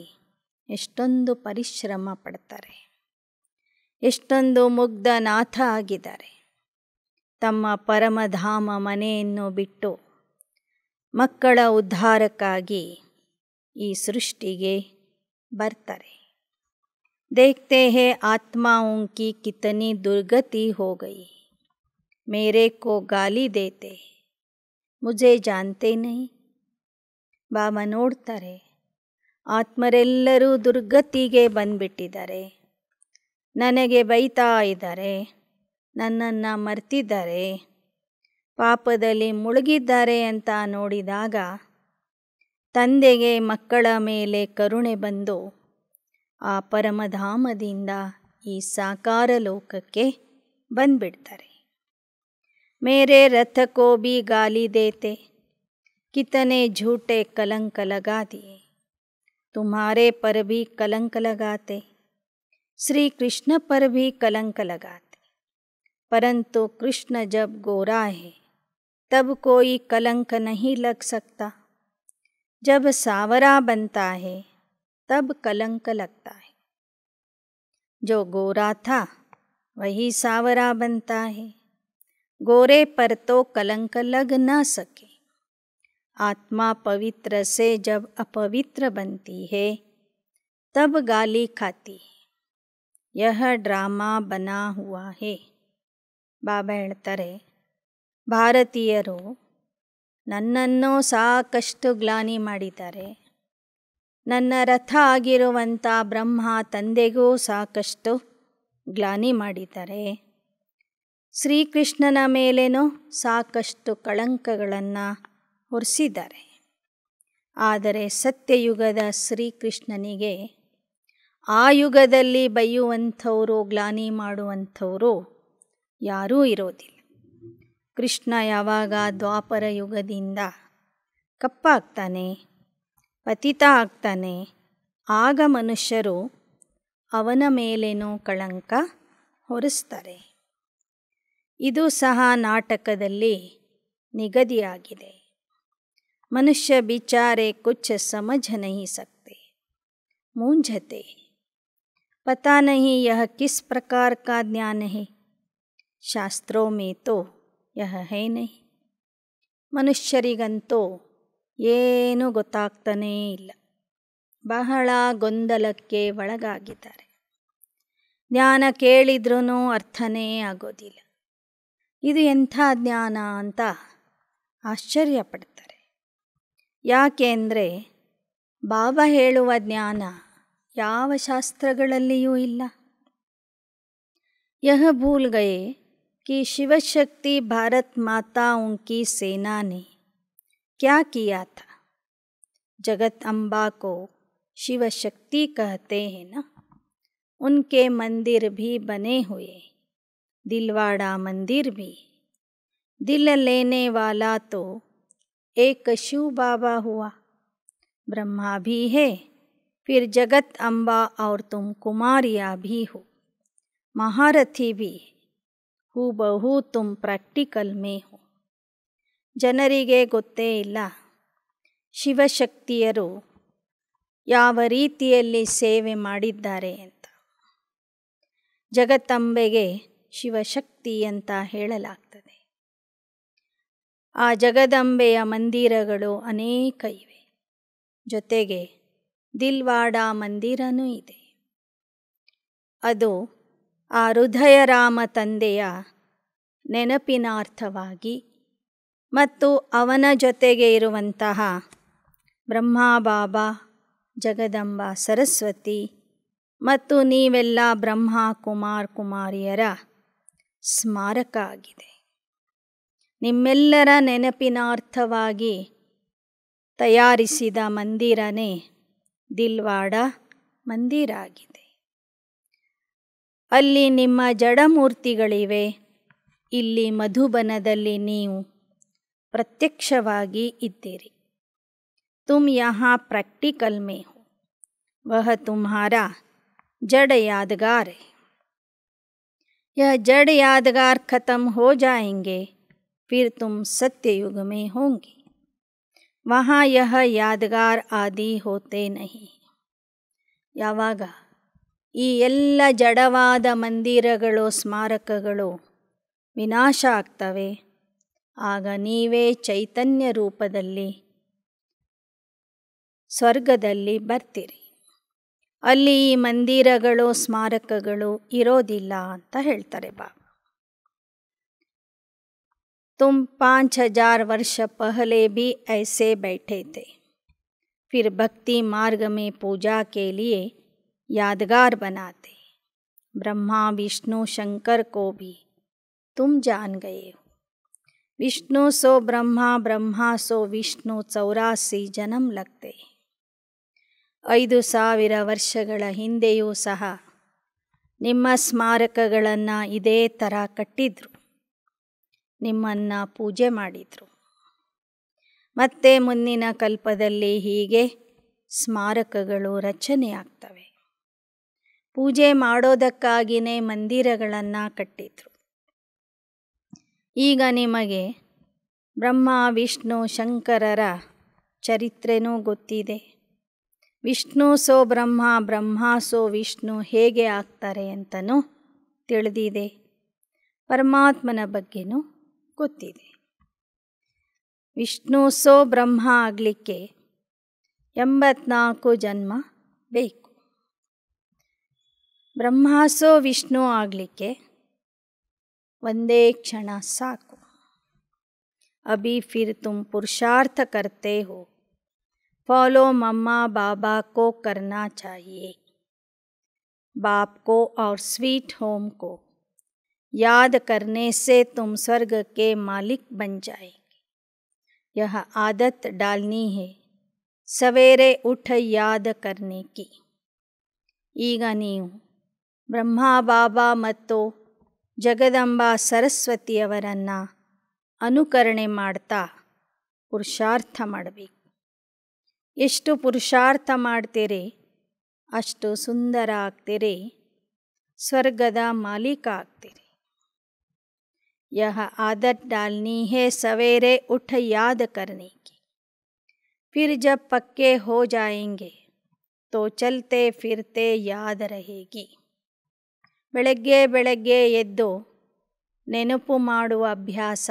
ಎಷ್ಟೊಂದು ಪರಿಶ್ರಮ ಪಡ್ತಾರೆ ಎಷ್ಟೊಂದು ಮುಗ್ಧನಾಥ ನಾಥ ಆಗಿದ್ದಾರೆ ತಮ್ಮ ಪರಮಧಾಮ ಮನೆಯನ್ನು ಬಿಟ್ಟು ಮಕ್ಕಳ ಉದ್ಧಾರಕ್ಕಾಗಿ ಈ ಸೃಷ್ಟಿಗೆ ಬರ್ತಾರೆ ದೇಖತೆ ಹೇ आत्माओं ಉಂಕಿ ಕಿತನಿ ದುರ್ಗತಿ हो ಮೇರೆ ಕೋ ಗಾಲಿ ದೇತೆ ಮುಜೆ मुझे जानते ಬಾಮ ನೋಡ್ತಾರೆ ಆತ್ಮರೆಲ್ಲರೂ ದುರ್ಗತಿಗೆ ಬಂದ್ಬಿಟ್ಟಿದ್ದಾರೆ ನನಗೆ ಬೈತಾ ಇದ್ದಾರೆ ನನ್ನನ್ನು ಮರ್ತಿದ್ದಾರೆ ಪಾಪದಲ್ಲಿ ಮುಳುಗಿದ್ದಾರೆ ಅಂತ ನೋಡಿದಾಗ ತಂದೆಗೆ ಮಕ್ಕಳ ಮೇಲೆ ಕರುಣೆ ಬಂದು ಆ ಪರಮಧಾಮದಿಂದ ಈ ಸಾಕಾರ ಲೋಕಕ್ಕೆ ಬಂದ್ಬಿಡ್ತಾರೆ ಮೇರೆ ರಥಕೋಬಿ ಗಾಲಿದೇತೆ कितने झूठे कलंक लगा दिए तुम्हारे पर भी कलंक लगाते श्री कृष्ण पर भी कलंक लगाते परंतु कृष्ण जब गोरा है तब कोई कलंक नहीं लग सकता जब सावरा बनता है तब कलंक लगता है जो गोरा था वही सावरा बनता है गोरे पर तो कलंक लग ना सके आत्मा पवित्र से जब अपवित्र बनती है तब गाली खाती है यह ड्रामा बना हुआ है ಬಾಬಾ ಹೇಳ್ತಾರೆ ಭಾರತೀಯರು ನನ್ನನ್ನು ಸಾಕಷ್ಟು ಗ್ಲಾನಿ ಮಾಡಿದ್ದಾರೆ ನನ್ನ ರಥ ಆಗಿರುವಂಥ ಬ್ರಹ್ಮ ತಂದೆಗೂ ಸಾಕಷ್ಟು ಗ್ಲಾನಿ ಮಾಡಿದ್ದಾರೆ ಶ್ರೀಕೃಷ್ಣನ ಮೇಲೇನೂ ಸಾಕಷ್ಟು ಕಳಂಕಗಳನ್ನು ಹೊರಿಸಿದ್ದಾರೆ ಆದರೆ ಸತ್ಯಯುಗದ ಶ್ರೀಕೃಷ್ಣನಿಗೆ ಆ ಯುಗದಲ್ಲಿ ಬೈಯುವಂಥವರು ಗ್ಲಾನಿ ಮಾಡುವಂಥವರು ಯಾರೂ ಇರೋದಿಲ್ಲ ಕೃಷ್ಣ ಯಾವಾಗ ದ್ವಾಪರ ಯುಗದಿಂದ ಕಪ್ಪಾಗ್ತಾನೆ ಪತಿತ ಆಗ್ತಾನೆ ಆಗ ಮನುಷ್ಯರು ಅವನ ಮೇಲೇನೋ ಕಳಂಕ ಹೊರಿಸ್ತಾರೆ ಇದು ಸಹ ನಾಟಕದಲ್ಲಿ ನಿಗದಿಯಾಗಿದೆ मनुष्य बिचारे कुछ समझ नहीं सकते मूंझते पता नहीं यह किस प्रकार का ज्ञान है ಯಹ ಹೇನೆ ಮನುಷ್ಯರಿಗಂತೂ ಏನೂ ಗೊತ್ತಾಗ್ತಾನೇ ಇಲ್ಲ ಬಹಳ ಗೊಂದಲಕ್ಕೆ ಒಳಗಾಗಿದ್ದಾರೆ ಜ್ಞಾನ ಕೇಳಿದ್ರೂ ಅರ್ಥನೇ ಆಗೋದಿಲ್ಲ ಇದು ಎಂಥ ಜ್ಞಾನ ಅಂತ ಆಶ್ಚರ್ಯ ಪಡ್ತಾರೆ ಯಾಕೆಂದರೆ बाबा ಹೇಳುವ ಜ್ಞಾನ ಯಾವ ಶಾಸ್ತ್ರಗಳಲ್ಲಿಯೂ ಇಲ್ಲ यह भूल गए कि शिवशक्ति भारत माता उनकी सेना ने क्या किया था जगत अम्बा को शिवशक्ति कहते हैं ना उनके मंदिर भी बने हुए दिलवाड़ा मंदिर भी दिल लेने वाला तो एक शिव बाबा हुआ ब्रह्मा भी है फिर जगत अम्बा और तुम कुमारिया भी हो ಹೂ ಬಹು ತುಮ್ ಪ್ರಾಕ್ಟಿಕಲ್ ಮೇ ಹೋ ಜನರಿಗೆ ಗೊತ್ತೇ ಇಲ್ಲ ಶಿವಶಕ್ತಿಯರು ಯಾವ ರೀತಿಯಲ್ಲಿ ಸೇವೆ ಮಾಡಿದ್ದಾರೆ ಅಂತ ಜಗತ್ತಂಬೆಗೆ ಶಿವಶಕ್ತಿ ಅಂತ ಹೇಳಲಾಗ್ತದೆ ಆ ಜಗದಂಬೆಯ ಮಂದಿರಗಳು ಅನೇಕ ಇವೆ ಜೊತೆಗೆ ದಿಲ್ವಾಡಾ ಮಂದಿರನೂ ಇದೆ ಅದು ಆ ಹೃದಯರಾಮ ತಂದೆಯ ನೆನಪಿನಾರ್ಥವಾಗಿ ಮತ್ತು ಅವನ ಜೊತೆಗೆ ಇರುವಂತಹ ಬಾಬಾ ಜಗದಂಬ ಸರಸ್ವತಿ ಮತ್ತು ನೀವೆಲ್ಲ ಬ್ರಹ್ಮ ಕುಮಾರ್ ಕುಮಾರಿಯರ ಸ್ಮಾರಕ ಆಗಿದೆ ನಿಮ್ಮೆಲ್ಲರ ನೆನಪಿನಾರ್ಥವಾಗಿ ತಯಾರಿಸಿದ ಮಂದಿರನೇ ದಿಲ್ವಾಡ ಮಂದಿರ ಆಗಿದೆ ಅಲ್ಲಿ ನಿಮ್ಮ ಜಡಮೂರ್ತಿಗಳಿವೆ ಇಲ್ಲಿ ಮಧುಬನದಲ್ಲಿ ನೀವು ಪ್ರತ್ಯಕ್ಷವಾಗಿ ಇದ್ದೀರಿ ತುಮ್ ಯಹಾ ಪ್ರಾಕ್ಟಿಕಲ್ ಮೇ हो वह तुम्हारा जड़ यादगार है यह जड़ यादगार खत्म फिर तुम सत्ययुग में होंगे वहाँ यह यादगार ಆದಿ ಹೋತೆ ನಹಿ ಯಾವಾಗ ಈ ಎಲ್ಲ ಜಡವಾದ ಮಂದಿರಗಳು ಸ್ಮಾರಕಗಳು ವಿನಾಶ ಆಗ್ತವೆ ಆಗ ನೀವೇ ಚೈತನ್ಯ ರೂಪದಲ್ಲಿ ಸ್ವರ್ಗದಲ್ಲಿ ಬರ್ತೀರಿ ಅಲ್ಲಿ ಈ ಮಂದಿರಗಳು ಸ್ಮಾರಕಗಳು ಇರೋದಿಲ್ಲ ಅಂತ ಹೇಳ್ತಾರೆ ಬಾ तुम पाँच हजार वर्ष पहले भी ऐसे बैठे थे फिर भक्ति मार्ग में पूजा के लिए यादगार बनाते ब्रह्मा विष्णु शंकर को भी तुम जान गए हो विष्णु सो ब्रह्मा ब्रह्मा सो विष्णु चौरासी जन्म लगते ಐದು सवि वर्ष हिंदू सह ನಿಮ್ಮ स्मारक इे ಥರ ಕಟ್ಟಿದ್ರು ನಿಮ್ಮನ್ನು ಪೂಜೆ ಮಾಡಿದರು ಮತ್ತೆ ಮುಂದಿನ ಕಲ್ಪದಲ್ಲಿ ಹೀಗೆ ಸ್ಮಾರಕಗಳು ರಚನೆಯಾಗ್ತವೆ ಪೂಜೆ ಮಾಡೋದಕ್ಕಾಗಿಯೇ ಮಂದಿರಗಳನ್ನು ಕಟ್ಟಿದರು ಈಗ ನಿಮಗೆ ಬ್ರಹ್ಮ ವಿಷ್ಣು ಶಂಕರರ ಚರಿತ್ರೆನೂ ಗೊತ್ತಿದೆ ವಿಷ್ಣು ಸೋ ಬ್ರಹ್ಮ ಬ್ರಹ್ಮ ಸೋ ವಿಷ್ಣು ಹೇಗೆ ಆಗ್ತಾರೆ ಅಂತಲೂ ತಿಳಿದಿದೆ ಪರಮಾತ್ಮನ ಬಗ್ಗೆನೂ ಗೊತ್ತಿದೆ ವಿಷ್ಣು ಸೋ ಬ್ರಹ್ಮ ಆಗಲಿಕ್ಕೆ ಎಂಬತ್ನಾಲ್ಕು ಜನ್ಮ ಬೇಕು ಬ್ರಹ್ಮಾಸೋ ವಿಷ್ಣು ಆಗಲಿಕ್ಕೆ ಒಂದೇ ಕ್ಷಣ ಸಾಕು ಅಭಿ ಫಿರ್ ತುಮ್ ಪುರುಷಾರ್ಥ ಕರ್ತೆ ಹೋ फॉलो मम्मा बाबा को करना चाहिए बाप को और स्वीट होम को याद करने से तुम स्वर्ग के मालिक बन जाएंगे यह आदत डालनी है सवेरे उठ याद करने की ಈಗ ನೀವು ಬ್ರಹ್ಮಾ ಬಾಬಾ ಮತ್ತು ಜಗದಂಬಾ ಸರಸ್ವತಿಯವರನ್ನು ಅನುಕರಣೆ ಮಾಡ್ತಾ ಪುರುಷಾರ್ಥ ಮಾಡಬೇಕು ಎಷ್ಟು ಪುರುಷಾರ್ಥ ಮಾಡ್ತೀರಿ ಅಷ್ಟು ಸುಂದರ ಆಗ್ತೀರಿ ಸ್ವರ್ಗದ ಮಾಲೀಕ ಆಗ್ತೀರಿ यह आदत डालनी है सवेरे उठ याद करने की फिर जब पक्के हो जाएंगे तो ಚಲತೆ ಫಿರ್ತೆ ಯಾದ रहेगी ಬೆಳಗ್ಗೆ ಬೆಳಗ್ಗೆ ಎದ್ದು ನೆನಪು ಮಾಡುವ ಅಭ್ಯಾಸ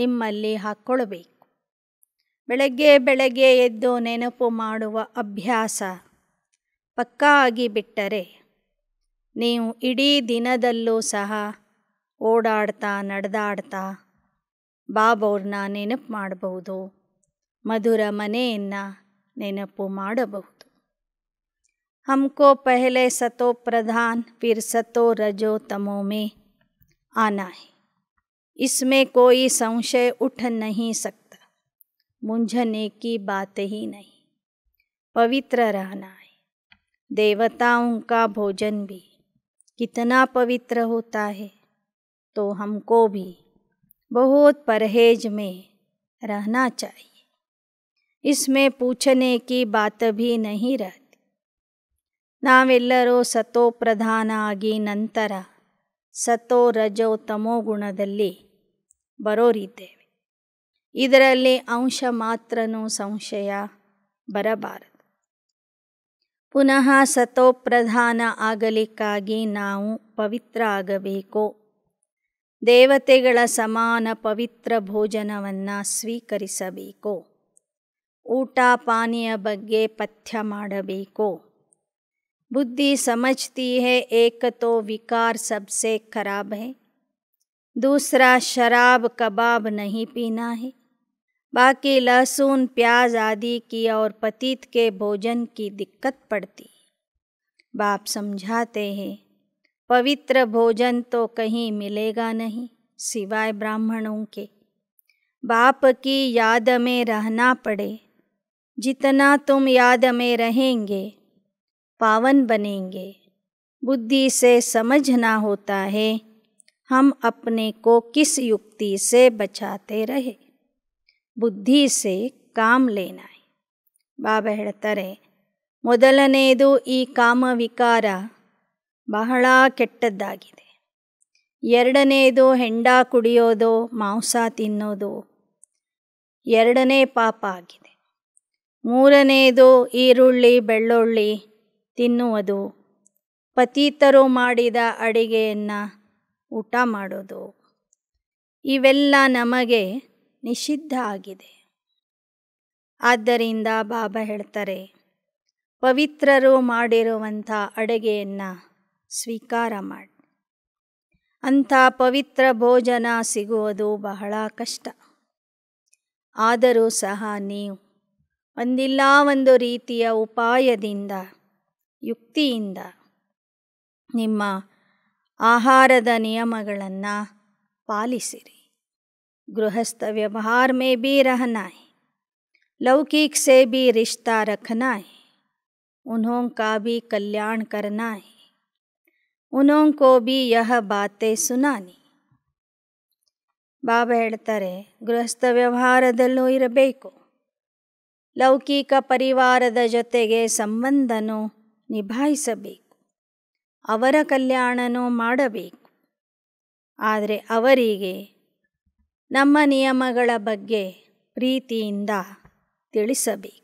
ನಿಮ್ಮಲ್ಲಿ ಹಾಕ್ಕೊಳ್ಬೇಕು ಬೆಳಗ್ಗೆ ಬೆಳಗ್ಗೆ ಎದ್ದು ನೆನಪು ಮಾಡುವ ಅಭ್ಯಾಸ ಪಕ್ಕಾ ಆಗಿಬಿಟ್ಟರೆ ನೀವು ಇಡೀ ದಿನದಲ್ಲೂ ಸಹ ಓಡಾಡ್ತಾ नड़दाड़ता ಬಾಬವ್ರನ್ನ ನೆನಪು मधुर मन ಮನೆಯನ್ನು ನೆನಪು हमको पहले सतो प्रधान फिर सतो रजो तमो में आना है इसमें कोई संशय उठ नहीं सकता मुंझने की बात ही नहीं पवित्र रहना है देवताओं का भोजन भी कितना पवित्र होता है तो हमको भी बहुत परहेज में रहना चाहिए इसमें पूछने की बात भी नहीं रहती नावेलो सतो प्रधान आगे नर सतो रजो तमो गुण बरोरते अंश मात्र संशय बरबार पुनः सतो प्रधान आगली ना पवित्र आगे देवते समान पवित्र ಭೋಜನವನ್ನು ಸ್ವೀಕರಿಸಬೇಕು ಊಟ ಪಾನೀಯ बे ಪಥ್ಯ ಮಾಡಬೇಕು बुद्धि समझती है एक तो विकार सबसे खराब है दूसरा शराब कबाब नहीं पीना है बाकी लहसुन प्याज आदि की और पतीत के भोजन की दिक्कत पड़ती बाप समझाते हैं पवित्र भोजन तो कहीं मिलेगा नहीं सिवाय ब्राह्मणों के बाप की याद में रहना पड़े जितना तुम याद में रहेंगे पावन बनेंगे बुद्धि से समझना होता है हम अपने को किस युक्ति से बचाते रहे बुद्धि से काम लेना है ಹೇಳ್ತಾರೆ ಮೊದಲನೆಯದು ಈ काम विकारा ಬಹಳ ಕೆಟ್ಟದ್ದಾಗಿದೆ ಎರಡನೇದು ಹೆಂಡ ಕುಡಿಯೋದು ಮಾಂಸ ತಿನ್ನೋದು ಎರಡನೇ ಪಾಪ ಆಗಿದೆ ಮೂರನೇದು ಈರುಳ್ಳಿ ಬೆಳ್ಳುಳ್ಳಿ ತಿನ್ನುವುದು ಪತೀತರು ಮಾಡಿದ ಅಡಿಗೆಯನ್ನು ಊಟ ಮಾಡೋದು ಇವೆಲ್ಲ ನಮಗೆ ನಿಷಿದ್ಧ ಆಗಿದೆ ಆದ್ದರಿಂದ ಬಾಬಾ ಹೇಳ್ತಾರೆ ಪವಿತ್ರರು ಮಾಡಿರುವಂಥ ಅಡುಗೆಯನ್ನು ಸ್ವೀಕಾರ ಮಾಡಿ ಅಂಥ ಪವಿತ್ರ ಭೋಜನ ಸಿಗುವುದು ಬಹಳ ಕಷ್ಟ ಆದರೂ ಸಹ ನೀವು ಒಂದಿಲ್ಲ ಒಂದು ರೀತಿಯ ಉಪಾಯದಿಂದ ಯುಕ್ತಿಯಿಂದ ನಿಮ್ಮ ಆಹಾರದ ನಿಯಮಗಳನ್ನು ಪಾಲಿಸಿರಿ ಗೃಹಸ್ಥ ವ್ಯವಹಾರ ಮೇ ಬಿ ರಹನಾಯ್ ಲೌಕಿಕ್ ಸೇ ಬಿ भी ರಖನಾಯ್ रखना ಬಿ उन्हों का ಉನೋಂ ಯಹ ಬಾತೆ ಸುನಾನಿ ಬಾಬಾ ಹೇಳ್ತಾರೆ ಗೃಹಸ್ಥ ವ್ಯವಹಾರದಲ್ಲೂ ಇರಬೇಕು ಲೌಕಿಕ ಪರಿವಾರದ ಜೊತೆಗೆ ಸಂಬಂಧನೂ ನಿಭಾಯಿಸಬೇಕು ಅವರ ಕಲ್ಯಾಣನೂ ಮಾಡಬೇಕು ಆದರೆ ಅವರಿಗೆ ನಮ್ಮ ನಿಯಮಗಳ ಬಗ್ಗೆ ಪ್ರೀತಿಯಿಂದ ತಿಳಿಸಬೇಕು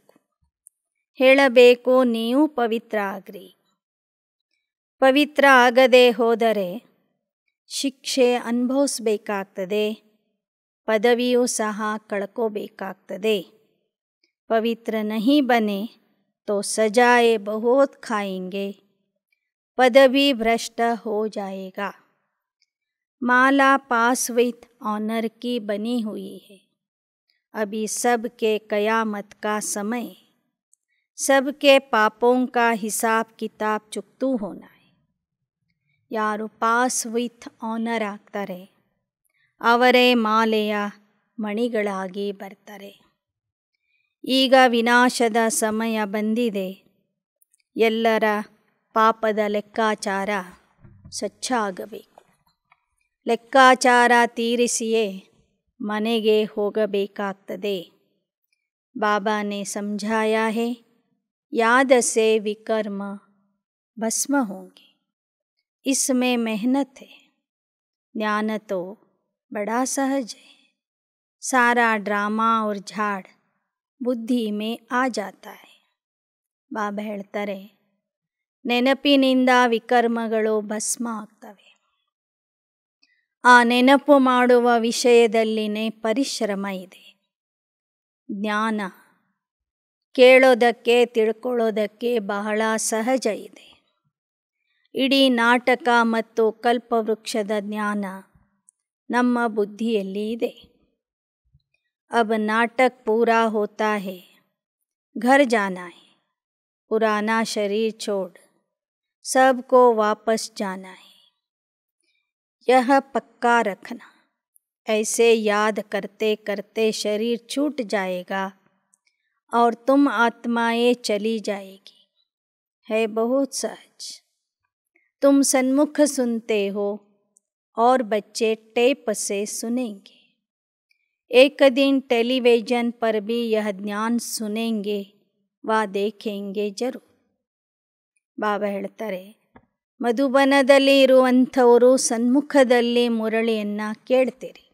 ಹೇಳಬೇಕು ನೀವು ಪವಿತ್ರ ಆಗ್ರಿ ಪವಿತ್ರ ಆಗದೆ ಹೋದರೆ ಶಿಕ್ಷೆ ಅನುಭವಿಸಬೇಕಾಗ್ತದೆ ಪದವಿಯೂ ಸಹ ಕಳ್ಕೋಬೇಕಾಗ್ತದೆ ಪವಿತ್ರ ನಹಿ ಬನೆ ತೋ ಸಜಾಯೆ ಬಹುತ್ ಖಾಯೆಂಗೆ ಪದವಿ ಭ್ರಷ್ಟ ಹೋ ಜಾಯೇಗಾ माला पास विथ ऑनर की बनी हुई है अभी सब के कयामत का समय सब के पापों का हिसाब किताब चुकतू होना ಯಾರು ಪಾಸ್ ವಿತ್ ಆನರ್ ಆಗ್ತಾರೆ ಅವರೇ ಮಾಲೆಯ ಮಣಿಗಳಾಗಿ ಬರ್ತಾರೆ ಈಗ ವಿನಾಶದ ಸಮಯ ಬಂದಿದೆ ಎಲ್ಲರ ಪಾಪದ ಲೆಕ್ಕಾಚಾರ ಸ್ವಚ್ಛ ಆಗಬೇಕು ಲೆಕ್ಕಾಚಾರ ತೀರಿಸಿಯೇ ಮನೆಗೆ ಹೋಗಬೇಕಾಗ್ತದೆ ಬಾಬಾನೆ ಸಂಜಾಯ ಹೇ ಯಾದಸೆ ವಿಕರ್ಮ ಭಸ್ಮ ಹೋಗಿ इसमें मेहनत है ज्ञान तो बड़ा सहज है सारा ड्रामा और झाड़ ಬುದ್ಧಿ ಮೇ ಆ ಜಾತಾ ಹೇಳ್ತಾರೆ ನೆನಪಿನಿಂದ ವಿಕರ್ಮಗಳು ಭಸ್ಮ ಆಗ್ತವೆ ಆ ನೆನಪು ಮಾಡುವ ವಿಷಯದಲ್ಲಿನೇ ಪರಿಶ್ರಮ ಇದೆ ಜ್ಞಾನ ಕೇಳೋದಕ್ಕೆ ತಿಳ್ಕೊಳ್ಳೋದಕ್ಕೆ ಬಹಳ ಸಹಜ ಇದೆ इडी नाटक ಮತ್ತು ಕಲ್ಪವೃಕ್ಷದ ಜ್ಞಾನ ನಮ್ಮ ಬುದ್ಧಿಯಲ್ಲಿ ಇದೆ अब नाटक पूरा होता है घर जाना है पुराना शरीर छोड़ सबको वापस जाना है यह पक्का रखना ऐसे याद करते करते शरीर छूट जाएगा और तुम आत्माएं चली जाएगी है बहुत सहज तुम सन्मुख सुनते हो और बच्चे टेप से सुनेंगे एक दिन टेलीविज़न पर भी यह ಜ್ಞಾನ ಸುನೆಂಗೆ ವಾ देखेंगे ಜರು ಬಾಬಾ ಹೇಳ್ತಾರೆ ಮಧುಬನದಲ್ಲಿ ಇರುವಂಥವರು ಸನ್ಮುಖದಲ್ಲಿ ಮುರಳಿಯನ್ನು ಕೇಳ್ತೀರಿ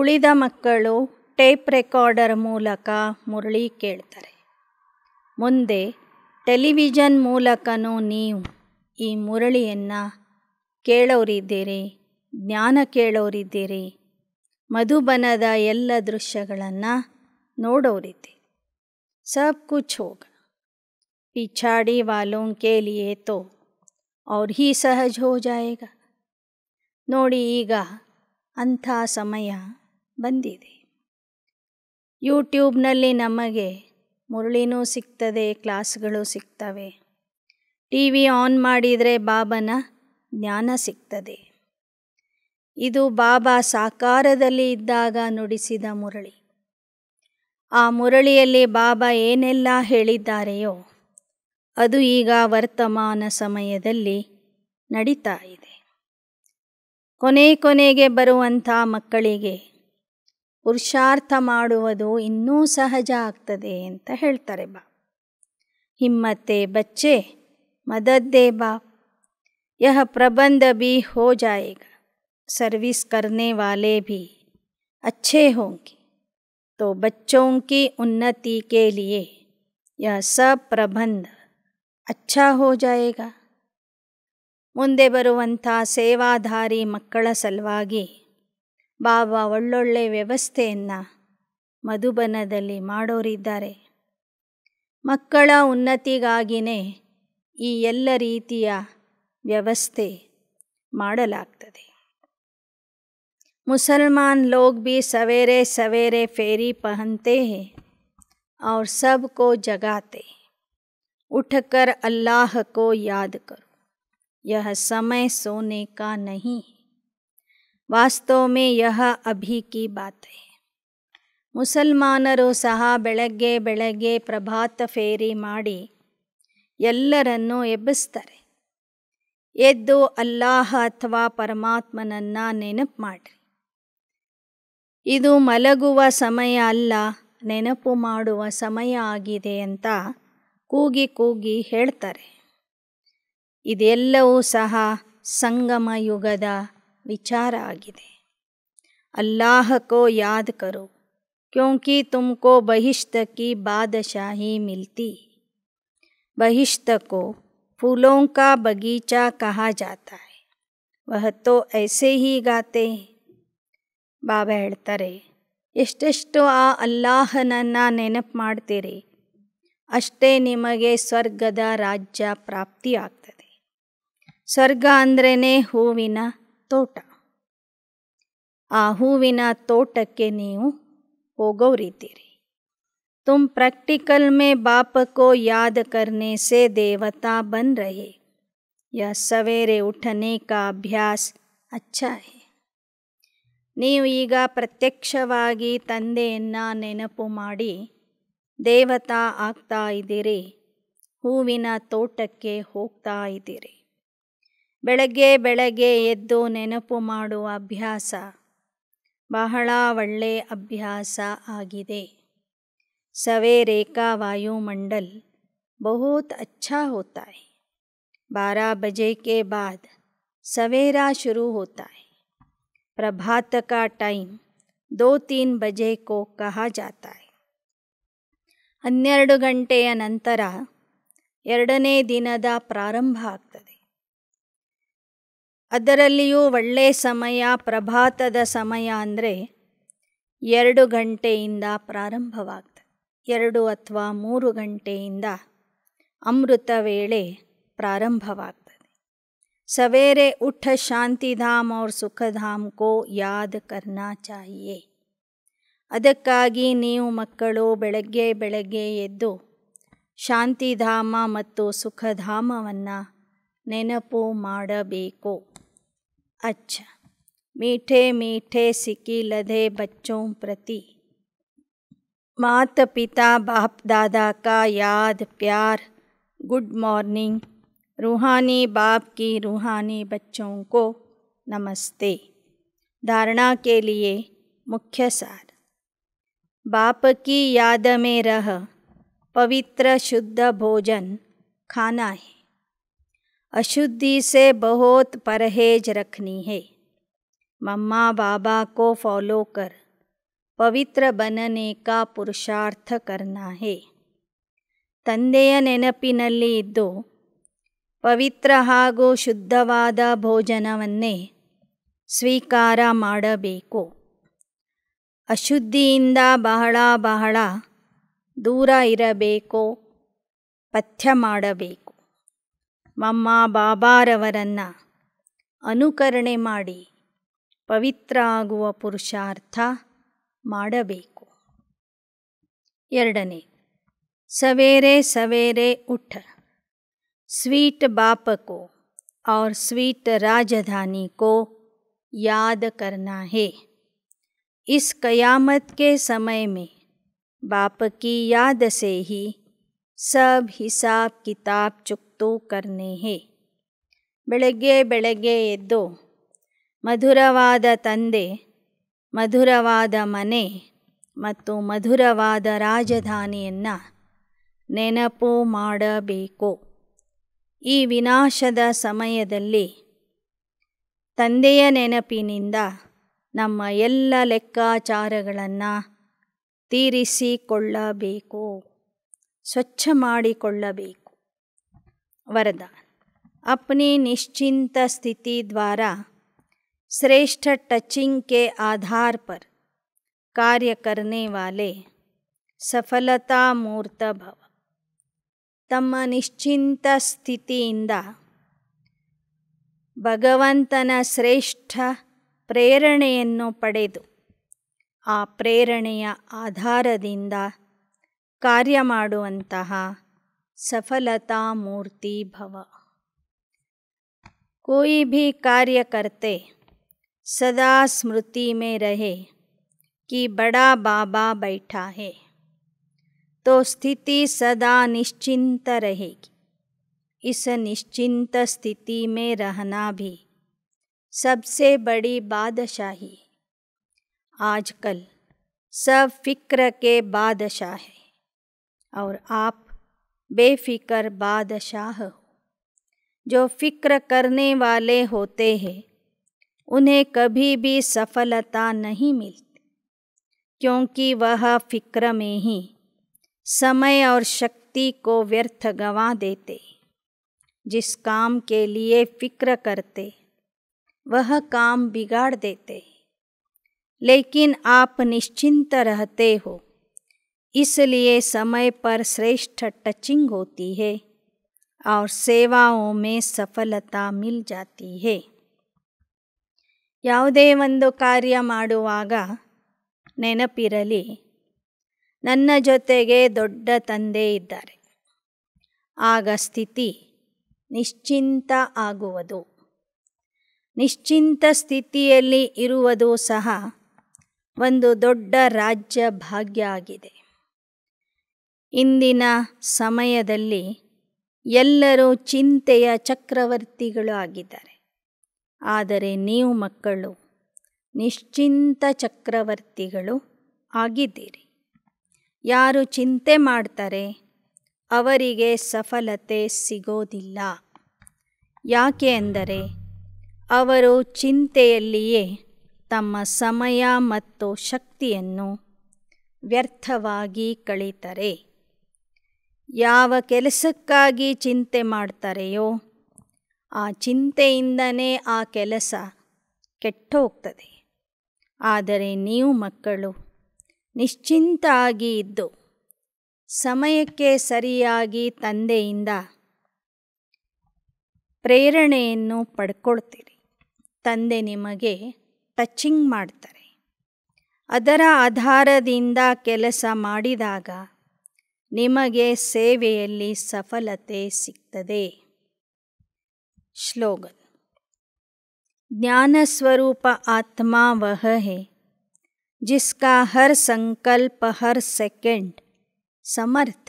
ಉಳಿದ ಮಕ್ಕಳು ಟೇಪ್ ರೆಕಾರ್ಡರ್ ಮೂಲಕ ಮುರಳಿ ಕೇಳ್ತಾರೆ ಮುಂದೆ ಟೆಲಿವಿಷನ್ ಮೂಲಕನೂ ನೀವು ಈ ಮುರಳಿಯನ್ನು ಕೇಳೋರಿದ್ದೀರಿ ಜ್ಞಾನ ಕೇಳೋರಿದ್ದೀರಿ ಮಧುಬನದ ಎಲ್ಲ ದೃಶ್ಯಗಳನ್ನು ನೋಡೋರಿದ್ದೆ ಸಬ್ ಕುಚ್ ಹೋಗ ಪಿಛಾಡಿ वालों के लिए तो और ही सहज हो ನೋಡಿ ಈಗ ಅಂಥ ಸಮಯ ಬಂದಿದೆ ಯೂಟ್ಯೂಬ್ನಲ್ಲಿ ನಮಗೆ ಮುರಳಿನೂ ಸಿಗ್ತದೆ ಕ್ಲಾಸ್ಗಳು ಸಿಗ್ತವೆ ಟಿ ವಿ ಆನ್ ಮಾಡಿದರೆ ಬಾಬನ ಜ್ಞಾನ ಸಿಗ್ತದೆ ಇದು ಬಾಬಾ ಸಾಕಾರದಲ್ಲಿ ಇದ್ದಾಗ ನುಡಿಸಿದ ಮುರಳಿ ಆ ಮುರಳಿಯಲ್ಲಿ ಬಾಬಾ ಏನೆಲ್ಲ ಹೇಳಿದ್ದಾರೆಯೋ ಅದು ಈಗ ವರ್ತಮಾನ ಸಮಯದಲ್ಲಿ ನಡೀತಾ ಇದೆ ಕೊನೆ ಕೊನೆಗೆ ಬರುವಂಥ ಮಕ್ಕಳಿಗೆ ಪುರುಷಾರ್ಥ ಮಾಡುವುದು ಇನ್ನೂ ಸಹಜ ಆಗ್ತದೆ ಅಂತ ಹೇಳ್ತಾರೆ ಬಾ ಹಿಮ್ಮತ್ತೆ ಬಚ್ಚೆ ಮದದ್ದೇ ಬಾ ಯಹ ಪ್ರಬಂಧ ಬಿ ಹೋ ಜಾಯೇಗ ಸರ್ವಿಸ್ ಕರ್ನೆ ವಾಲೆ ಬಿ ಅಚ್ಛೆ ಹೋಂಕಿ तो बच्चों की उन्नति के लिए ಪ್ರಬಂಧ अच्छा हो जाएगा ಮುಂದೆ ಬರುವಂಥ ಸೇವಾಧಾರಿ ಮಕ್ಕಳ ಸಲುವಾಗಿ ಬಾಬಾ ಒಳ್ಳೊಳ್ಳೆ ವ್ಯವಸ್ಥೆಯನ್ನು ಮಧುಬನದಲ್ಲಿ ಮಾಡೋರಿದ್ದಾರೆ ಮಕ್ಕಳ ಉನ್ನತಿಗಾಗಿಯೇ ಈ ಎಲ್ಲ ರೀತಿಯ ವ್ಯವಸ್ಥೆ ಮಾಡಲಾಗ್ತದೆ ಮುಸಲ್ಮಾನ್ लोग भी ಸವೇರೆ ಸವೆರೆ ಫೇರಿ ಪಹಂತೆ ಅವ್ರ ಸಬ್ ಕೋ ಜಗಾತೆ ಉಠಕರ್ ಅಲ್ಲಾಹ ಕೋ ಯಾದ ಕರು ಯಹ ಸಮಯ ಸೋನೆ ಕಾ ನಹೀ ವಾಸ್ತವ ಮೇ ಯಹ ಅಭಿ ಕಿ ಬಾತ್ ಮುಸಲ್ಮಾನರು ಸಹ ಬೆಳಗ್ಗೆ ಬೆಳಗ್ಗೆ ಪ್ರಭಾತ ಫೇರಿ ಮಾಡಿ ಎಲ್ಲರನ್ನೂ ಎಬ್ಬಿಸ್ತಾರೆ ಎದ್ದು ಅಲ್ಲಾಹ ಅಥವಾ ಪರಮಾತ್ಮನನ್ನು ನೆನಪು ಮಾಡಿ ಇದು ಮಲಗುವ ಸಮಯ ಅಲ್ಲ ನೆನಪು ಮಾಡುವ ಸಮಯ ಆಗಿದೆ ಅಂತ ಕೂಗಿ ಕೂಗಿ ಹೇಳ್ತಾರೆ ಇದೆಲ್ಲವೂ ಸಹ ಸಂಗಮ ಯುಗದ विचार आगे अल्लाह को याद करो क्योंकि तुमको बहिष्त की बादशाही मिलती बहिश्त को फूलों का बगीचा कहा जाता है वह तो ऐसे ही गाते हैं बाबेड़तरे इष्टिष्टो आ अल्लाह नेनपाते रे अस्े निमे स्वर्गद राज्य प्राप्ति आते स्वर्ग अरे हूव ತೋಟ ಆ ಹೂವಿನ ತೋಟಕ್ಕೆ ನೀವು ಹೋಗೋರಿದ್ದೀರಿ ತುಂಬ ತುಮ್ ಪ್ರಾಕ್ಟಿಕಲ್ ಯಾದ बाप को ದೇವತಾ करने से देवता बन रहे यह ಅಭ್ಯಾಸ ಅಚ್ಚಾ ನೀವು ಈಗ ಪ್ರತ್ಯಕ್ಷವಾಗಿ ತಂದೆಯನ್ನ ನೆನಪು ಮಾಡಿ ದೇವತಾ ಆಗ್ತಾ ಇದ್ದೀರಿ ಹೂವಿನ ತೋಟಕ್ಕೆ ಹೋಗ್ತಾ ಇದ್ದೀರಿ ಬೆಳಗ್ಗೆ ಬೆಳಗ್ಗೆ ಎದ್ದು ನೆನಪು ಮಾಡುವ ಅಭ್ಯಾಸ ಬಹಳ ಒಳ್ಳೆಯ ಅಭ್ಯಾಸ ಆಗಿದೆ सवेरे ವಾಯುಮಂಡಲ್ ವಾಯುಮಂಡಲ್ ಬಹುತ್ अच्छा होता ಬಾರ ಬಜೆ ಕೆ ಬಾದ್ बाद ಶುರು शुरू होता ಟೈಮ್ प्रभात का टाइम ಹನ್ನೆರಡು ಗಂಟೆಯ ನಂತರ ಎರಡನೇ ದಿನದ ಪ್ರಾರಂಭ ಆಗ್ತದೆ ಅದರಲ್ಲಿಯೂ ಒಳ್ಳೆಯ ಸಮಯ ಪ್ರಭಾತದ ಸಮಯ ಅಂದರೆ ಎರಡು ಗಂಟೆಯಿಂದ ಪ್ರಾರಂಭವಾಗ್ತದೆ ಎರಡು ಅಥವಾ ಮೂರು ಗಂಟೆಯಿಂದ ಅಮೃತ ವೇಳೆ ಪ್ರಾರಂಭವಾಗ್ತದೆ ಸವೇರೆ ಉಠ ಶಾಂತಿಧಾಮ್ ಅವ್ರ ಸುಖಧಾಮ್ ಕೋ ಯಾದ ಕರ್ನಾ ಚಾಹಿಯೇ ಅದಕ್ಕಾಗಿ ನೀವು ಮಕ್ಕಳು ಬೆಳಗ್ಗೆ ಬೆಳಗ್ಗೆ ಎದ್ದು ಶಾಂತಿಧಾಮ ಮತ್ತು ಸುಖಧಾಮವನ್ನು ನೆನಪು अच्छा मीठे मीठे लधे बच्चों प्रति मात पिता बाप दादा का याद प्यार गुड मॉर्निंग रूहानी बाप की रूहानी बच्चों को नमस्ते धारणा के लिए मुख्य सार बाप की याद में रह पवित्र शुद्ध भोजन खाना है ಅಶುದ್ಧಿಸೆ ಬಹುತ್ ಪರಹೇಜ್ परहेज रखनी है मम्मा बाबा को ಪವಿತ್ರ ಬನನೇಕ ಪುರುಷಾರ್ಥ ಕರ್ನಾ ಹೇ ತಂದೆಯ ನೆನಪಿನಲ್ಲಿ ಇದ್ದು ಪವಿತ್ರ ಹಾಗೂ ಶುದ್ಧವಾದ ಭೋಜನವನ್ನೇ ಸ್ವೀಕಾರ ಮಾಡಬೇಕು ಅಶುದ್ಧಿಯಿಂದ ಬಹಳ ಬಹಳ ದೂರ ಇರಬೇಕು ಪಥ್ಯ ಮಾಡಬೇಕು मम्मा बाबारवर अनुकरणे ಮಾಡಿ ಪವಿತ್ರ ಆಗುವ सवेरे सवेरे उठ स्वीट बाप को और स्वीट राजधानी को याद करना है इस कयामत के समय में बाप की याद से ही सब हिसाब किताब चुक ಮತ್ತು ಕರ್ನೇಹಿ ಬೆಳಗ್ಗೆ ಬೆಳಗ್ಗೆ ಎದ್ದು ಮಧುರವಾದ ತಂದೆ ಮಧುರವಾದ ಮನೆ ಮತ್ತು ಮಧುರವಾದ ರಾಜಧಾನಿಯನ್ನು ನೆನಪು ಮಾಡಬೇಕು ಈ ವಿನಾಶದ ಸಮಯದಲ್ಲಿ ತಂದೆಯ ನೆನಪಿನಿಂದ ನಮ್ಮ ಎಲ್ಲ ಲೆಕ್ಕಾಚಾರಗಳನ್ನು ತೀರಿಸಿಕೊಳ್ಳಬೇಕು ಸ್ವಚ್ಛ ಮಾಡಿಕೊಳ್ಳಬೇಕು ವರದ ಅಪ್ನಿ ನಿಶ್ಚಿಂತ ಸ್ಥಿತಿ ದ್ವಾರ ಶ್ರೇಷ್ಠ ಟಚಿಂಗ್ ಕೆ ಆಧಾರ್ ಪರ್ ಕಾರ್ಯ ಕರ್ನೆ ವಾಲೆ ಸಫಲತಾ ಮೂರ್ತ ಭವ ತಮ್ಮ ನಿಶ್ಚಿಂತ ಸ್ಥಿತಿಯಿಂದ ಭಗವಂತನ ಶ್ರೇಷ್ಠ ಪ್ರೇರಣೆಯನ್ನು ಪಡೆದು ಆ ಪ್ರೇರಣೆಯ ಆಧಾರದಿಂದ ಕಾರ್ಯ ಮಾಡುವಂತಹ सफलता मूर्ति भव कोई भी कार्य करते सदा स्मृति में रहे कि बड़ा बाबा बैठा है तो स्थिति सदा निश्चिंत रहेगी इस निश्चिंत स्थिति में रहना भी सबसे बड़ी बादशाही आजकल सब फिक्र के बादशाह है और आप बेफिक्र बादशाह जो फिक्र करने वाले होते हैं उन्हें कभी भी सफलता नहीं मिलती क्योंकि वह फिक्र में ही समय और शक्ति को व्यर्थ गंवा देते जिस काम के लिए फिक्र करते वह काम बिगाड़ देते लेकिन आप निश्चिंत रहते हो इसलिए समय पर श्रेष्ठ टचिंग होती है और ಸೇವಾओं में ಸಫಲತಾ ಮಿಲ್ ಜಾತಿ ಯಾವುದೇ ಒಂದು ಕಾರ್ಯ ಮಾಡುವಾಗ ನೆನಪಿರಲಿ ನನ್ನ ಜೊತೆಗೆ ದೊಡ್ಡ ತಂದೆ ಇದ್ದಾರೆ ಆಗ ಸ್ಥಿತಿ ನಿಶ್ಚಿಂತ ಆಗುವುದು ನಿಶ್ಚಿಂತ ಸ್ಥಿತಿಯಲ್ಲಿ ಇರುವುದು ಸಹ ಒಂದು ದೊಡ್ಡ ರಾಜ್ಯ ಭಾಗ್ಯ ಆಗಿದೆ ಇಂದಿನ ಸಮಯದಲ್ಲಿ ಎಲ್ಲರೂ ಚಿಂತೆಯ ಚಕ್ರವರ್ತಿಗಳು ಆಗಿದ್ದಾರೆ ಆದರೆ ನೀವು ಮಕ್ಕಳು ನಿಶ್ಚಿಂತ ಚಕ್ರವರ್ತಿಗಳು ಆಗಿದ್ದೀರಿ ಯಾರು ಚಿಂತೆ ಮಾಡ್ತಾರೆ ಅವರಿಗೆ ಸಫಲತೆ ಸಿಗೋದಿಲ್ಲ ಯಾಕೆ ಅಂದರೆ ಅವರು ಚಿಂತೆಯಲ್ಲಿಯೇ ತಮ್ಮ ಸಮಯ ಮತ್ತು ಶಕ್ತಿಯನ್ನು ವ್ಯರ್ಥವಾಗಿ ಕಳೀತಾರೆ ಯಾವ ಕೆಲಸಕ್ಕಾಗಿ ಚಿಂತೆ ಮಾಡ್ತಾರೆಯೋ ಆ ಚಿಂತೆಯಿಂದನೇ ಆ ಕೆಲಸ ಕೆಟ್ಟೋಗ್ತದೆ ಆದರೆ ನೀವು ಮಕ್ಕಳು ನಿಶ್ಚಿಂತ ಆಗಿ ಇದ್ದು ಸಮಯಕ್ಕೆ ಸರಿಯಾಗಿ ತಂದೆಯಿಂದ ಪ್ರೇರಣೆಯನ್ನು ಪಡ್ಕೊಳ್ತೀರಿ ತಂದೆ ನಿಮಗೆ ಟಚಿಂಗ್ ಮಾಡ್ತಾರೆ ಅದರ ಆಧಾರದಿಂದ ಕೆಲಸ ಮಾಡಿದಾಗ ನಿಮಗೆ ಸೇವೆಯಲ್ಲಿ ಸಫಲತೆ ಸಿಗ್ತದೆ ಶ್ಲೋಗನ್ ಸ್ವರೂಪ ಆತ್ಮ ವಹೆ ಹೇ ಜಿಸ್ಕಾ ಹರ್ ಸಂಕಲ್ಪ ಹರ್ ಸೆಕೆಂಡ್ ಸಮರ್ಥ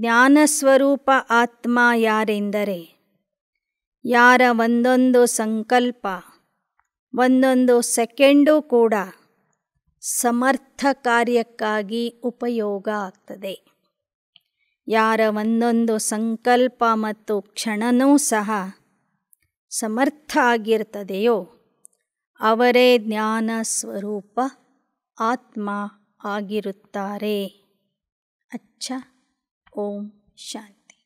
ಜ್ಞಾನಸ್ವರೂಪ ಆತ್ಮ ಯಾರೆಂದರೆ ಯಾರ ಒಂದೊಂದು ಸಂಕಲ್ಪ ಒಂದೊಂದು ಸೆಕೆಂಡು ಕೂಡ ಸಮರ್ಥ ಕಾರ್ಯಕ್ಕಾಗಿ ಉಪಯೋಗ ಆಗ್ತದೆ ಯಾರ ಒಂದೊಂದು ಸಂಕಲ್ಪ ಮತ್ತು ಕ್ಷಣನೂ ಸಹ ಸಮರ್ಥ ಆಗಿರ್ತದೆಯೋ ಅವರೇ ಜ್ಞಾನ ಸ್ವರೂಪ ಆತ್ಮ ಆಗಿರುತ್ತಾರೆ ಅಚ್ಚ ಓಂ ಶಾಂತಿ